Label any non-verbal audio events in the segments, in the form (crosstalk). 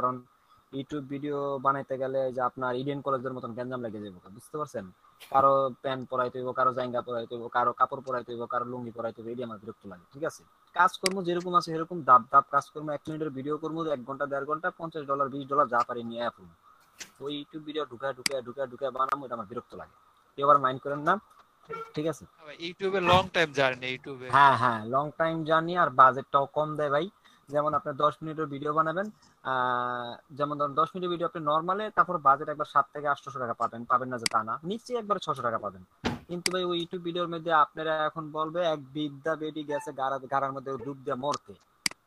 কারণ YouTube video বানাইতে গেলে যে আপনার ইডেন কলেজের মতন গ্যাঞ্জাম লেগে যাবে বুঝতে পারছেন কারো প্যান পরাইতে হইব কারো জাঙ্গা পরাইতে হইব কারো কাপড় পরাইতে হইব কারো লুঙ্গি পরাইতে হইব এটি আমার বিরক্ত লাগে ঠিক আছে কাজকর্ম যেরকম আছে এরকম দাপ দাপ কাজকর্ম এক মিনিটের ভিডিও করবো এক ঘন্টা দেড় ঘন্টা পঞ্চাশ ডলার বিশ ডলার যা পারি নিয়ে আসুন ওই ইউটিউব ভিডিও ঢুকা ঢুকা ঢুকা ঢুকা বানাবো এটা আমার বিরক্ত লাগে কেউ আবার মাইন্ড করেন না ঠিক আছে ইউটিউবে লং টাইম জার্নি ইউটিউবে হ্যাঁ হ্যাঁ লং টাইম জার্নি আর বাজেটটাও কম দেয় ভাই যেমন আপনি দশ মিনিটের ভিডিও বানাবেন যেমন ধরুন দশ মিনিটের ভিডিও আপনি নর্মালে তারপর বাজেট একবার সাত থেকে আটশোশো টাকা পাবেন পাবেন না যে তা না নিচে একবার ছশো টাকা পাবেন কিন্তু ভাই ওই ইউটিউব ভিডিওর মধ্যে আপনারা এখন বলবে এক বিদ্যা বেডি গেছে গাড়ার মধ্যে ডুব দিয়ে মরতে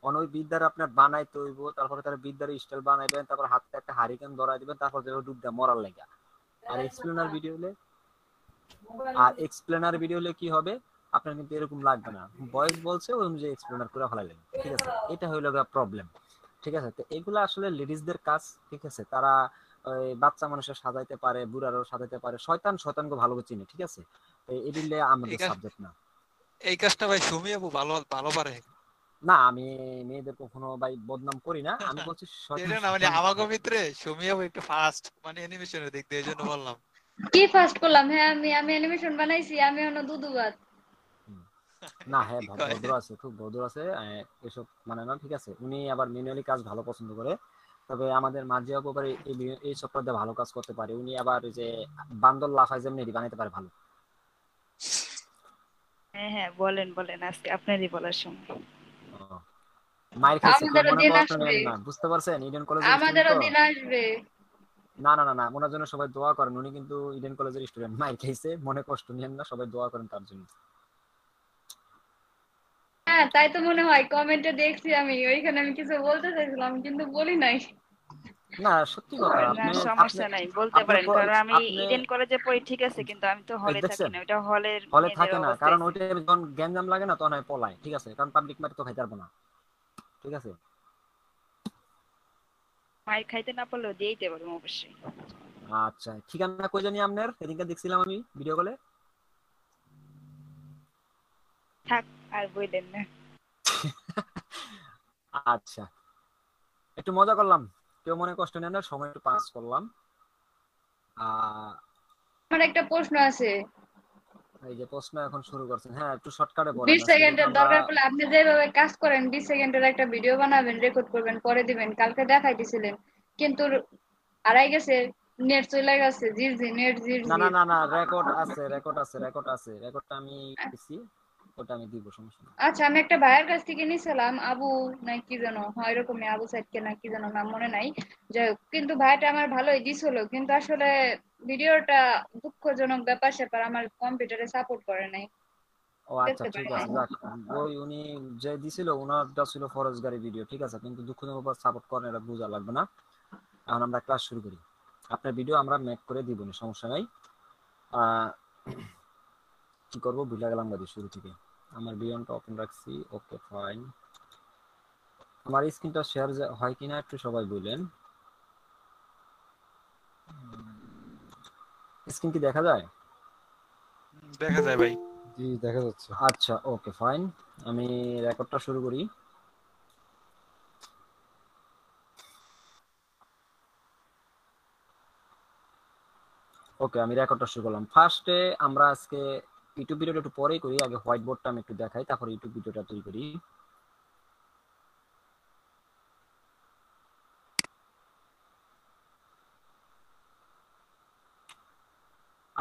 অন ওই বিদ্যার আপনার বানাই তৈব তারপরে তার বিদ্যার স্টাইল বানাইবেন তারপর হাতে একটা হারিকেন ধরাই দিবেন তারপর দেবে ডুব দিয়ে মরার লেগা আর এক্সপ্লেনার ভিডিও হলে আর এক্সপ্লেনার ভিডিও হলে কি হবে আপনার কিন্তু এরকম লাগবে না বয়স বলছে ওই অনুযায়ী এক্সপ্লেনার করে লাগবে ঠিক আছে এটা হইলো প্রবলেম ঠিক আছে তো এগুলো আসলে লেডিসদের কাজ ঠিক আছে তারা বাচ্চা মানুষের সাজাইতে পারে বুড়ারও সাজাইতে পারে শয়তান শয়তানকে ভালো করে চিনে ঠিক আছে এডিলে আমাদের সাবজেক্ট না এই কাজটা ভাই সুমি আপু ভালো ভালো পারে না আমি মেয়েদের কখনো ভাই বদনাম করি না আমি বলছি (laughs) শয়তান না মানে আমাগো মিত্রে সুমি আপু একটু ফাস্ট মানে অ্যানিমেশনের দিক দিয়ে এজন্য বললাম কি ফাস্ট করলাম হ্যাঁ আমি আমি অ্যানিমেশন বানাইছি আমি হলো দুদুবাদ না হ্যাঁ ভদ্র আছে খুব ভদ্র আছে এসব মানে না ঠিক আছে উনি আবার ম্যানুয়ালি কাজ ভালো পছন্দ করে তবে আমাদের মাঝে আপু এই সফটওয়্যার ভালো কাজ করতে পারে উনি আবার যে বান্দর লাফায় যেমনি বানাইতে পারে ভালো হ্যাঁ হ্যাঁ বলেন বলেন আজকে আপনারই বলার সময় কাছে না বুঝতে পারছেন ইডেন কলেজ দিন আসবে না না না না ওনার জন্য সবাই দোয়া করেন উনি কিন্তু ইডেন কলেজের স্টুডেন্ট মায়ের খাইছে মনে কষ্ট নিয়েন না সবাই দোয়া করেন তার জন্য হ্যাঁ তাই তো মনে হয় কমেন্টে দেখছি আমি ওইখানে আমি কিছু বলতে চাইছিলাম কিন্তু বলি নাই না সত্যি কথা আপনি সমস্যা নাই বলতে পারেন কারণ আমি ইডেন কলেজে পড়ি ঠিক আছে কিন্তু আমি তো হলে থাকি না ওটা হলের হলে থাকে না কারণ ওইটা যখন লাগে না তখন আমি পলাই ঠিক আছে কারণ পাবলিক তো খাইতে পারবো না ঠিক আছে মাইর খাইতে না পারলেও অবশ্যই আচ্ছা ঠিকানা কই জানি আপনার সেদিনকে দেখছিলাম আমি ভিডিও কলে থাক আর বইলেন না আচ্ছা একটু মজা করলাম কেউ মনে কষ্ট নেন না সময় একটু পাস করলাম আমার একটা প্রশ্ন আছে এই যে প্রশ্ন এখন শুরু করছেন হ্যাঁ একটু শর্টকাটে বলেন 20 সেকেন্ডের দরকার পড়লে আপনি যেভাবে কাজ করেন 20 সেকেন্ডের একটা ভিডিও বানাবেন রেকর্ড করবেন পরে দিবেন কালকে দেখাই দিছিলেন কিন্তু আড়াই গেছে নেট চলে গেছে জি জি নেট জি না না না রেকর্ড আছে রেকর্ড আছে রেকর্ড আছে রেকর্ডটা আমি দিছি ওটা আমি দিব সমস্যা নেই আচ্ছা আমি একটা ভাইয়ের কাছ থেকে নিছিলাম আবু না কি যেন হয় এরকমই আবু সাইদকে না কি যেন নাম মনে নাই যাই কিন্তু ভাইটা আমার ভালোই দিছিল কিন্তু আসলে ভিডিওটা দুঃখজনক ব্যাপার সেপার আমার কম্পিউটারে সাপোর্ট করে নাই ও আচ্ছা ঠিক আছে ওই উনি যে দিছিল ওনারটা ছিল ফরজগারি ভিডিও ঠিক আছে কিন্তু দুঃখজনক ব্যাপার সাপোর্ট করে এটা বোঝা লাগবে না এখন আমরা ক্লাস শুরু করি আপনার ভিডিও আমরা ম্যাক করে দিব না সমস্যা নাই কি করবো ভুলে গেলাম শুরু থেকে আমার বিয়নটা ওপেন রাখছি ওকে ফাইন আমার স্ক্রিনটা শেয়ার হয় কিনা একটু সবাই বলেন স্ক্রিন কি দেখা যায় দেখা যায় ভাই জি দেখা যাচ্ছে আচ্ছা ওকে ফাইন আমি রেকর্ডটা শুরু করি ওকে আমি রেকর্ডটা শুরু করলাম ফার্স্টে আমরা আজকে ইউটিউব ভিডিওটা একটু পরেই করি আগে হোয়াইট বোর্ডটা আমি একটু দেখাই তারপরে ইউটিউব ভিডিওটা তৈরি করি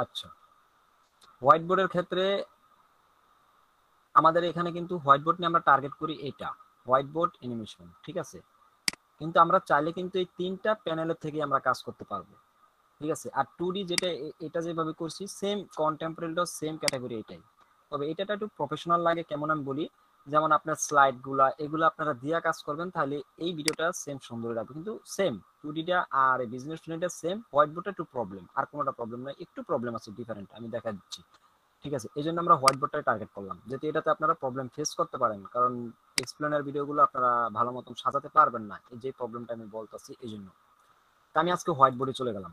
আচ্ছা হোয়াইট বোর্ডের ক্ষেত্রে আমাদের এখানে কিন্তু হোয়াইট বোর্ড নিয়ে আমরা টার্গেট করি এটা হোয়াইট বোর্ড অ্যানিমেশন ঠিক আছে কিন্তু আমরা চাইলে কিন্তু এই তিনটা প্যানেলের থেকে আমরা কাজ করতে পারবো ঠিক আছে আর টু ডি যেটা এটা যেভাবে করছি সেম কন্টেম্পোরারিটা সেম ক্যাটাগরি এটাই তবে এটাটা একটু প্রফেশনাল লাগে কেমন আমি বলি যেমন আপনার স্লাইডগুলা এগুলো আপনারা দিয়া কাজ করবেন তাহলে এই ভিডিওটা সেম সুন্দর লাগবে কিন্তু সেম টু ডিটা আর বিজনেস টুডিটা সেম হোয়াইট বোর্ডটা একটু প্রবলেম আর কোনোটা প্রবলেম নয় একটু প্রবলেম আছে ডিফারেন্ট আমি দেখা দিচ্ছি ঠিক আছে এই জন্য আমরা হোয়াইট বোর্ডটাই টার্গেট করলাম যাতে এটাতে আপনারা প্রবলেম ফেস করতে পারেন কারণ এক্সপ্লেনার ভিডিওগুলো আপনারা ভালো মতন সাজাতে পারবেন না এই যে প্রবলেমটা আমি বলতেছি এই জন্য আমি আজকে হোয়াইট বোর্ডে চলে গেলাম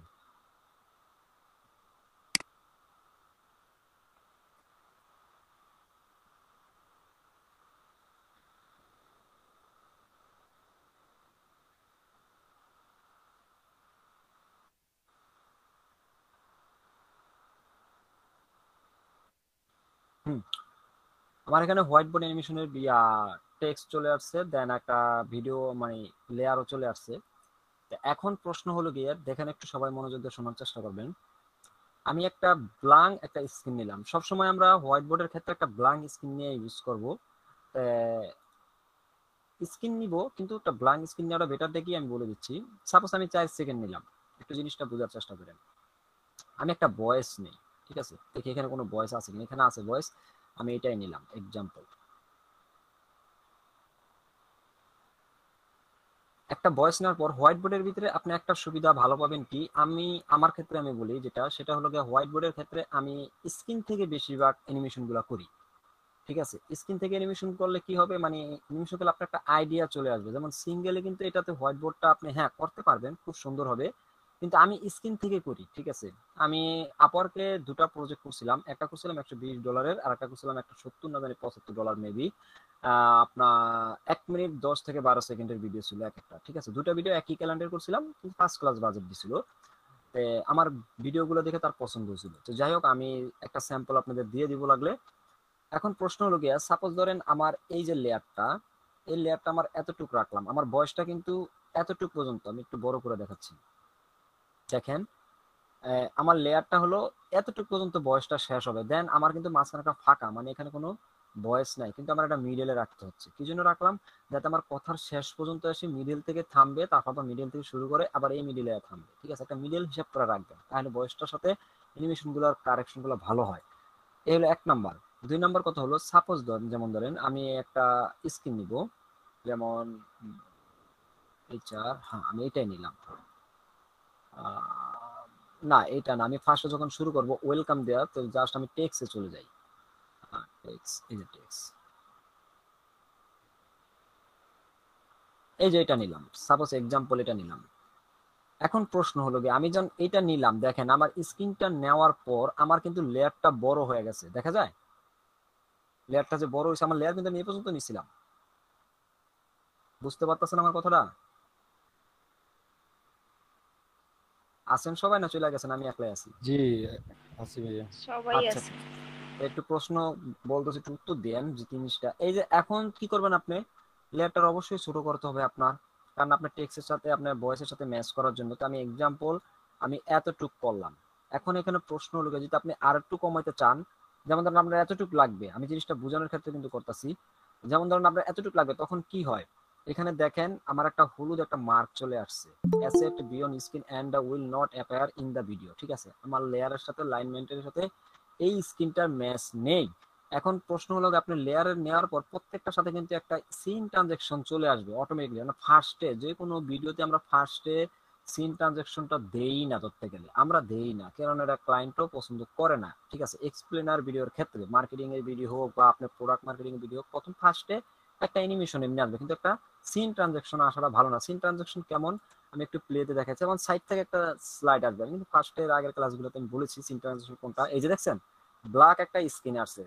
আমার এখানে হোয়াইট বোর্ড অ্যানিমেশনের টেক্সট চলে আসছে দেন একটা ভিডিও মানে লেয়ারও চলে আসছে এখন প্রশ্ন হলো গিয়ে দেখেন একটু সবাই মনোযোগ দিয়ে শোনার চেষ্টা করবেন আমি একটা ব্লাং একটা স্ক্রিন নিলাম সব সময় আমরা হোয়াইট বোর্ডের ক্ষেত্রে একটা ব্লাং স্ক্রিন নিয়ে ইউজ করব স্ক্রিন নিব কিন্তু একটা ব্লাং স্ক্রিন নেওয়াটা বেটার দেখি আমি বলে দিচ্ছি সাপোজ আমি চার সেকেন্ড নিলাম একটু জিনিসটা বোঝার চেষ্টা করেন আমি একটা বয়স নেই ঠিক আছে দেখি এখানে কোনো বয়স আছে এখানে আছে বয়স আমি এটাই নিলাম এক্সাম্পল একটা বয়স নেওয়ার পর হোয়াইট বোর্ডের ভিতরে আপনি একটা সুবিধা ভালো পাবেন কি আমি আমার ক্ষেত্রে আমি বলি যেটা সেটা হলো গিয়ে হোয়াইট বোর্ডের ক্ষেত্রে আমি স্ক্রিন থেকে বেশিরভাগ অ্যানিমেশন গুলা করি ঠিক আছে স্ক্রিন থেকে অ্যানিমেশন করলে কি হবে মানে অ্যানিমেশন করলে আপনার একটা আইডিয়া চলে আসবে যেমন সিঙ্গেলে কিন্তু এটাতে হোয়াইট বোর্ডটা আপনি হ্যাঁ করতে পারবেন খুব সুন্দর হবে কিন্তু আমি স্ক্রিন থেকে করি ঠিক আছে আমি আপরকে দুটা প্রজেক্ট করছিলাম একটা করছিলাম একশো বিশ ডলারের আর একটা করছিলাম একটা সত্তর না জানি পঁচাত্তর ডলার মেবি আপনার এক মিনিট দশ থেকে বারো সেকেন্ডের ভিডিও ছিল এক একটা ঠিক আছে দুটা ভিডিও একই ক্যালেন্ডার করছিলাম ফার্স্ট ক্লাস বাজেট দিছিল আমার ভিডিওগুলো দেখে তার পছন্দ হয়েছিল তো যাই হোক আমি একটা স্যাম্পল আপনাদের দিয়ে দিব লাগলে এখন প্রশ্ন হলো গিয়া সাপোজ ধরেন আমার এই যে লেয়ারটা এই লেয়ারটা আমার এতটুক রাখলাম আমার বয়সটা কিন্তু এতটুক পর্যন্ত আমি একটু বড় করে দেখাচ্ছি দেখেন আমার লেয়ারটা হলো এতটুকু পর্যন্ত বয়সটা শেষ হবে দেন আমার কিন্তু মাঝখানে একটা ফাঁকা মানে এখানে কোনো বয়স নাই কিন্তু আমার একটা মিডলে রাখতে হচ্ছে কি জন্য রাখলাম যাতে আমার কথার শেষ পর্যন্ত এসে মিডল থেকে থামবে তারপর মিডল থেকে শুরু করে আবার এই মিডলে থামবে ঠিক আছে একটা মিডল হিসাব করে রাখবেন তাহলে বয়সটার সাথে অ্যানিমেশনগুলোর কারেকশনগুলো ভালো হয় এই হলো এক নাম্বার দুই নাম্বার কথা হলো সাপোজ যেমন ধরেন আমি একটা স্কিন নিব যেমন এই চার হ্যাঁ আমি এটাই নিলাম না এটা না আমি ফার্স্টে যখন শুরু করব ওয়েলকাম দেওয়া তো জাস্ট আমি টেক্সে চলে যাই এই যে এটা নিলাম সাপোজ এক্সাম্পল এটা নিলাম এখন প্রশ্ন হলো কি আমি যখন এটা নিলাম দেখেন আমার স্ক্রিনটা নেওয়ার পর আমার কিন্তু লেয়ারটা বড় হয়ে গেছে দেখা যায় লেয়ারটা যে বড় হয়েছে আমার লেয়ার কিন্তু আমি এ পর্যন্ত নিছিলাম বুঝতে পারতেছেন আমার কথাটা আছেন সবাই না চলে গেছেন আমি একলাই আছি জি আছি ভাইয়া সবাই আচ্ছা, আছে একটু প্রশ্ন বলতেছি একটু উত্তর দেন যে জিনিসটা এই যে এখন কি করবেন আপনি লেটার অবশ্যই ছোট করতে হবে আপনার কারণ আপনার টেক্সটের সাথে আপনার ভয়েসের সাথে ম্যাচ করার জন্য তো আমি এক্সাম্পল আমি এতটুক করলাম এখন এখানে প্রশ্ন হলো যদি আপনি আর একটু কমাইতে চান যেমন ধরুন আপনার এতটুক লাগবে আমি জিনিসটা বোঝানোর ক্ষেত্রে কিন্তু করতেছি যেমন ধরুন আপনার এতটুক লাগবে তখন কি হয় এখানে দেখেন আমার একটা হলুদ একটা মার্ক চলে আসছে asset beyond screen and will not appear in the video ঠিক আছে আমার লেয়ারের সাথে লাইনমেন্টের সাথে এই স্কিনটার ম্যাচ নেই এখন প্রশ্ন হলো আপনি লেয়ারের নেওয়ার পর প্রত্যেকটার সাথে কিন্তু একটা সিন ট্রানজেকশন চলে আসবে অটোমেটিকলি মানে ফার্স্টে যে কোনো ভিডিওতে আমরা ফার্স্টে সিন ট্রানজেকশনটা দেই না ধরতে গেলে আমরা দেই না কারণ এটা ক্লায়েন্টও পছন্দ করে না ঠিক আছে এক্সপ্লেনার ভিডিওর ক্ষেত্রে মার্কেটিং এর ভিডিও হোক বা আপনার প্রোডাক্ট মার্কেটিং ভিডিও হোক প্রথম ফার্স্টে একটা অ্যানিমেশন এমনি আসবে কিন্তু একটা সিন ট্রানজাকশন আসাটা ভালো না সিন ট্রানজাকশন কেমন আমি একটু প্লেতে দেখাচ্ছি যেমন সাইড থেকে একটা স্লাইড আসবে কিন্তু ফার্স্টের আগের ক্লাসগুলোতে আমি বলেছি সিন ট্রানজাকশন কোনটা এই যে দেখছেন ব্ল্যাক একটা স্ক্রিন আসছে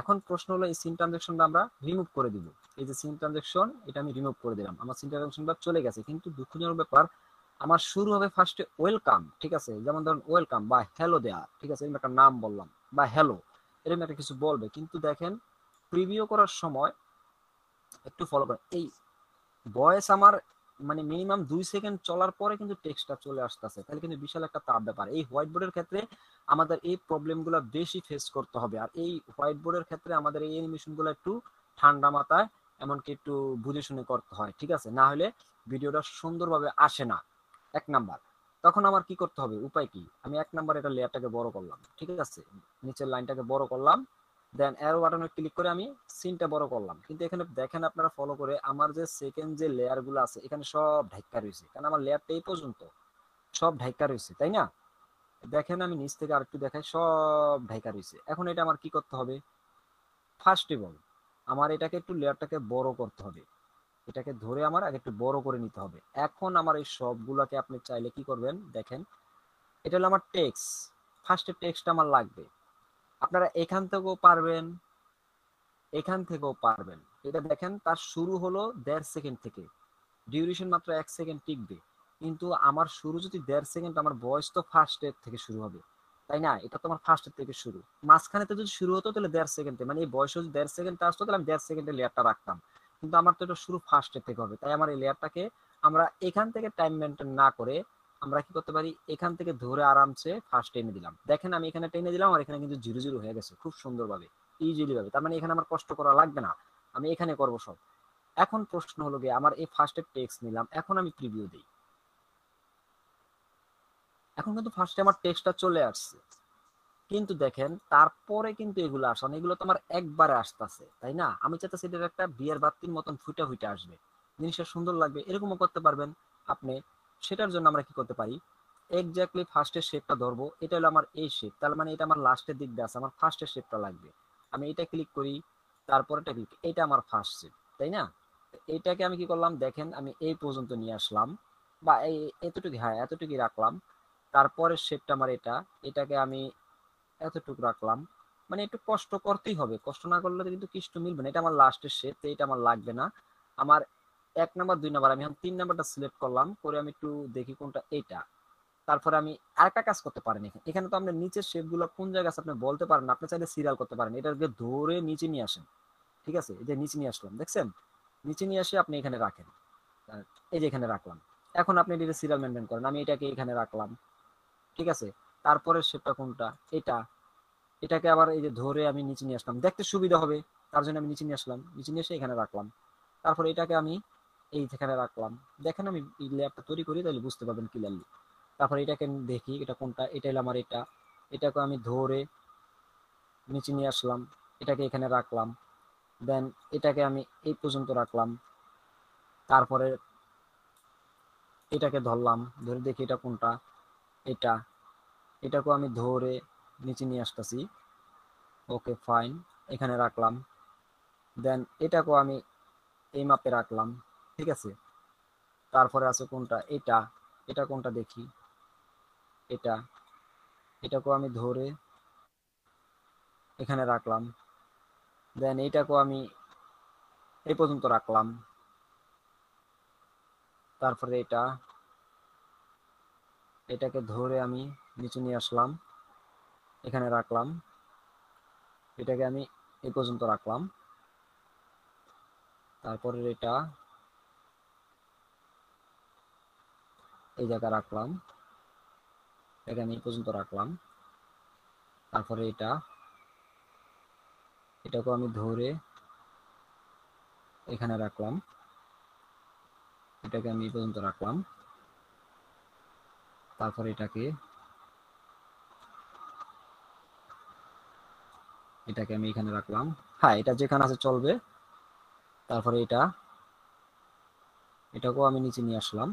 এখন প্রশ্ন হলো এই সিন ট্রানজাকশনটা আমরা রিমুভ করে দিব এই যে সিন ট্রানজাকশন এটা আমি রিমুভ করে দিলাম আমার সিন ট্রানজাকশনটা চলে গেছে কিন্তু দুঃখজনক ব্যাপার আমার শুরু হবে ফার্স্টে ওয়েলকাম ঠিক আছে যেমন ধরুন ওয়েলকাম বা হ্যালো দেয়া ঠিক আছে এরকম একটা নাম বললাম বা হ্যালো এরকম একটা কিছু বলবে কিন্তু দেখেন প্রিভিউ করার সময় একটু ফলো করে এই ভয়েস আমার মানে মিনিমাম দুই সেকেন্ড চলার পরে কিন্তু টেক্সটটা চলে আসতেছে তাহলে কিন্তু বিশাল একটা তাপ ব্যাপার এই হোয়াইট বোর্ডের ক্ষেত্রে আমাদের এই প্রবলেমগুলো বেশি ফেস করতে হবে আর এই হোয়াইট বোর্ডের ক্ষেত্রে আমাদের এই অ্যানিমেশনগুলো একটু ঠান্ডা মাথায় এমনকি একটু বুঝে শুনে করতে হয় ঠিক আছে না হলে ভিডিওটা সুন্দরভাবে আসে না এক নাম্বার তখন আমার কি করতে হবে উপায় কি আমি এক নাম্বার এটা লেয়ারটাকে বড় করলাম ঠিক আছে নিচের লাইনটাকে বড় করলাম দেন অ্যারো বাটনে ক্লিক করে আমি সিনটা বড় করলাম কিন্তু এখানে দেখেন আপনারা ফলো করে আমার যে সেকেন্ড যে লেয়ার গুলো আছে এখানে সব ঢাক্কা রয়েছে কারণ আমার লেয়ারটা এই পর্যন্ত সব ঢাক্কা রয়েছে তাই না দেখেন আমি নিচ থেকে আরেকটু দেখাই সব ঢাকা রয়েছে এখন এটা আমার কি করতে হবে ফার্স্ট অফ অল আমার এটাকে একটু লেয়ারটাকে বড় করতে হবে এটাকে ধরে আমার আগে একটু বড় করে নিতে হবে এখন আমার এই সবগুলোকে আপনি চাইলে কি করবেন দেখেন এটা হলো আমার টেক্স ফার্স্টে টেক্সটা আমার লাগবে আপনারা এখান থেকেও পারবেন এখান থেকেও পারবেন এটা দেখেন তার শুরু হলো দেড় সেকেন্ড থেকে ডিউরেশন মাত্র এক সেকেন্ড টিকবে কিন্তু আমার শুরু যদি দেড় সেকেন্ড আমার বয়স তো ফার্স্টের থেকে শুরু হবে তাই না এটা তো আমার ফার্স্টের থেকে শুরু মাঝখানে তো যদি শুরু হতো তাহলে দেড় সেকেন্ডে মানে এই বয়সে যদি দেড় সেকেন্ড আসতো তাহলে আমি দেড় সেকেন্ডে লেয়ারটা রাখতাম কিন্তু আমার তো এটা শুরু ফার্স্টের থেকে হবে তাই আমার এই লেয়ারটাকে আমরা এখান থেকে টাইম মেনটেন না করে আমরা কি করতে পারি এখান থেকে ধরে আরামসে ফার্স্ট টেনে দিলাম দেখেন আমি এখানে টেনে দিলাম আর এখানে কিন্তু জিরো জিরো হয়ে গেছে খুব সুন্দরভাবে ইজিলি ভাবে তার মানে এখানে আমার কষ্ট করা লাগবে না আমি এখানে করব সব এখন প্রশ্ন হলো গিয়ে আমার এই ফার্স্টের টেক্স নিলাম এখন আমি প্রিভিউ দিই এখন কিন্তু ফার্স্টে আমার টেক্সটা চলে আসছে কিন্তু দেখেন তারপরে কিন্তু এগুলো আসে এগুলো তো আমার একবারে আসতেছে তাই না আমি চাইতেছি এটা একটা বিয়ের বাত্তির মতন ফুটে ফুটে আসবে জিনিসটা সুন্দর লাগবে এরকমও করতে পারবেন আপনি সেটার জন্য আমরা কি করতে পারি এক্স্যাক্টলি ফার্স্টের শেপটা ধরবো এটা হলো আমার এই শেপ তার মানে এটা আমার লাস্টের দিক দিয়ে আছে আমার ফার্স্টের শেপটা লাগবে আমি এটা ক্লিক করি তারপরে এটা ক্লিক এটা আমার ফার্স্ট শেপ তাই না এটাকে আমি কি করলাম দেখেন আমি এই পর্যন্ত নিয়ে আসলাম বা এই এতটুকু হ্যাঁ এতটুকু রাখলাম তারপরে শেপটা আমার এটা এটাকে আমি এতটুকু রাখলাম মানে একটু কষ্ট করতেই হবে কষ্ট না করলে কিন্তু কিছু মিলবে না এটা আমার লাস্টের শেপ এটা আমার লাগবে না আমার এক নাম্বার দুই নাম্বার আমি এখন তিন নাম্বারটা সিলেক্ট করলাম করে আমি একটু দেখি কোনটা এটা তারপরে আমি আরেকটা কাজ করতে পারেন এখানে তো আপনি নিচের শেপগুলো কোন জায়গায় আছে আপনি বলতে পারেন আপনি চাইলে সিরিয়াল করতে পারেন এটাকে ধরে নিচে নিয়ে আসেন ঠিক আছে এই যে নিচে নিয়ে আসলাম দেখছেন নিচে নিয়ে আসে আপনি এখানে রাখেন এই যে এখানে রাখলাম এখন আপনি এটাকে সিরিয়াল মেনটেন করেন আমি এটাকে এখানে রাখলাম ঠিক আছে তারপরে শেপটা কোনটা এটা এটাকে আবার এই যে ধরে আমি নিচে নিয়ে আসলাম দেখতে সুবিধা হবে তার জন্য আমি নিচে নিয়ে আসলাম নিচে নিয়ে এসে এখানে রাখলাম তারপরে এটাকে আমি এই যেখানে রাখলাম দেখেন আমি এই তৈরি করি তাহলে বুঝতে পারবেন ক্লিয়ারলি তারপর এটাকে আমি দেখি এটা কোনটা এটা হলো আমার এটা এটাকে আমি ধরে নিচে নিয়ে আসলাম এটাকে এখানে রাখলাম দেন এটাকে আমি এই পর্যন্ত রাখলাম তারপরে এটাকে ধরলাম ধরে দেখি এটা কোনটা এটা এটাকেও আমি ধরে নিচে নিয়ে আসতেছি ওকে ফাইন এখানে রাখলাম দেন এটাকেও আমি এই মাপে রাখলাম ঠিক আছে তারপরে আছে কোনটা এটা এটা কোনটা দেখি এটা এটাকেও আমি ধরে এখানে রাখলাম দেন এইটাকেও আমি এই পর্যন্ত রাখলাম তারপরে এটা এটাকে ধরে আমি নিচে নিয়ে আসলাম এখানে রাখলাম এটাকে আমি এই পর্যন্ত রাখলাম তারপরে এটা এই জায়গা রাখলাম এটা আমি এই পর্যন্ত রাখলাম তারপরে এটা এটাকে আমি ধরে এখানে রাখলাম এটাকে আমি এই পর্যন্ত রাখলাম তারপরে এটাকে এটাকে আমি এখানে রাখলাম হ্যাঁ এটা যেখানে আছে চলবে তারপরে এটা এটাকেও আমি নিচে নিয়ে আসলাম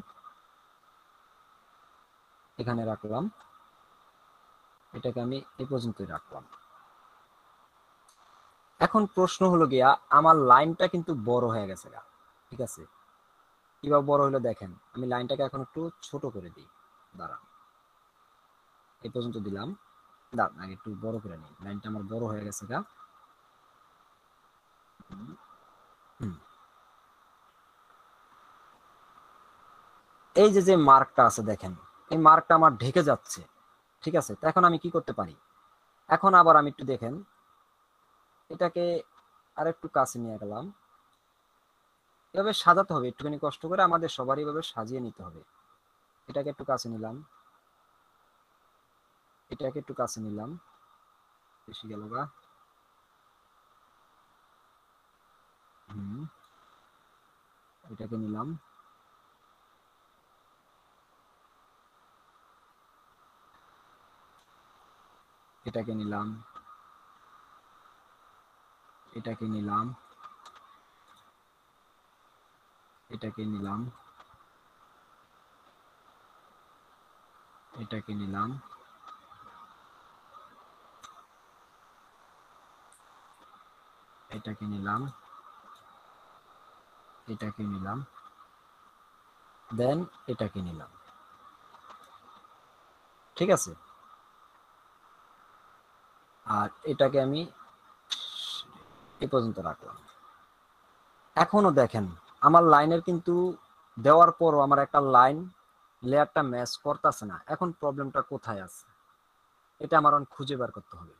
এখানে রাখলাম এটাকে আমি এই পর্যন্তই রাখলাম এখন প্রশ্ন হলো গিয়া আমার লাইনটা কিন্তু বড় হয়ে গেছে গা ঠিক আছে কিভাবে বড় হলো দেখেন আমি লাইনটাকে এখন একটু ছোট করে দিই দাঁড়ান এই পর্যন্ত দিলাম দাঁড়ান একটু বড় করে নিই লাইনটা আমার বড় হয়ে গেছে গা এই যে যে মার্কটা আছে দেখেন এই মার্কটা আমার ঢেকে যাচ্ছে ঠিক আছে তো এখন আমি কি করতে পারি এখন আবার আমি একটু দেখেন এটাকে আর একটু কাছে নিয়ে গেলাম এভাবে সাজাতে হবে একটুখানি কষ্ট করে আমাদের সবারই এভাবে সাজিয়ে নিতে হবে এটাকে একটু কাছে নিলাম এটাকে একটু কাছে নিলাম বেশি গেল গা এটাকে নিলাম এটাকে নিলাম এটাকে নিলাম এটাকে নিলাম এটাকে নিলাম এটাকে নিলাম এটাকে নিলাম দেন এটাকে নিলাম ঠিক আছে আর এটাকে আমি এ পর্যন্ত রাখলাম এখনও দেখেন আমার লাইনের কিন্তু দেওয়ার পরও আমার একটা লাইন লেয়ারটা ম্যাচ করতেছে না এখন প্রবলেমটা কোথায় আছে এটা আমার অনেক খুঁজে বের করতে হবে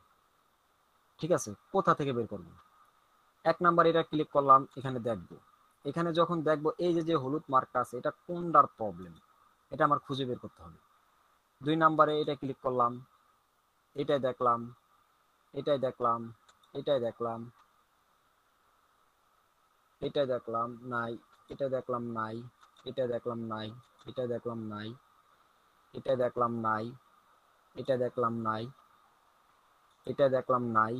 ঠিক আছে কোথা থেকে বের করব এক নাম্বার এটা ক্লিক করলাম এখানে দেখব এখানে যখন দেখব এই যে যে হলুদ মার্কটা আছে এটা কোনটার প্রবলেম এটা আমার খুঁজে বের করতে হবে দুই নাম্বারে এটা ক্লিক করলাম এটাই দেখলাম এটাই দেখলাম এটাই দেখলাম এটা দেখলাম নাই এটা দেখলাম নাই এটা দেখলাম নাই এটা দেখলাম নাই এটা দেখলাম নাই এটা দেখলাম নাই এটা দেখলাম নাই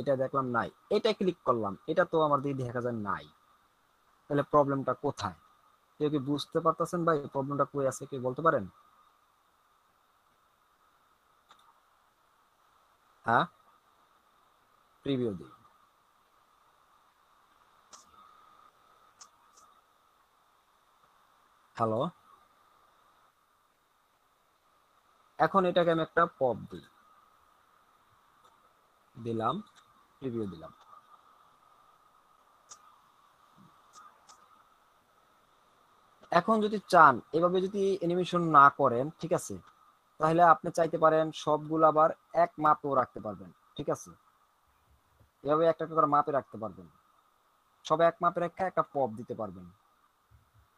এটা দেখলাম নাই এটা ক্লিক করলাম এটা তো আমার দিদি দেখা যায় নাই তাহলে প্রবলেমটা কোথায় কেউ কি বুঝতে পারতেছেন ভাই প্রবলেমটা কই আছে কেউ বলতে পারেন হ্যাঁ প্রিভিউ দিই হ্যালো এখন এটাকে আমি একটা পপ দিই দিলাম প্রিভিউ দিলাম এখন যদি চান এভাবে যদি অ্যানিমেশন না করেন ঠিক আছে তাহলে আপনি চাইতে পারেন সবগুলো আবার এক মাপেও রাখতে পারবেন ঠিক আছে এভাবে একটা একটা করে মাপে রাখতে পারবেন সব এক মাপে রেখে একটা পপ দিতে পারবেন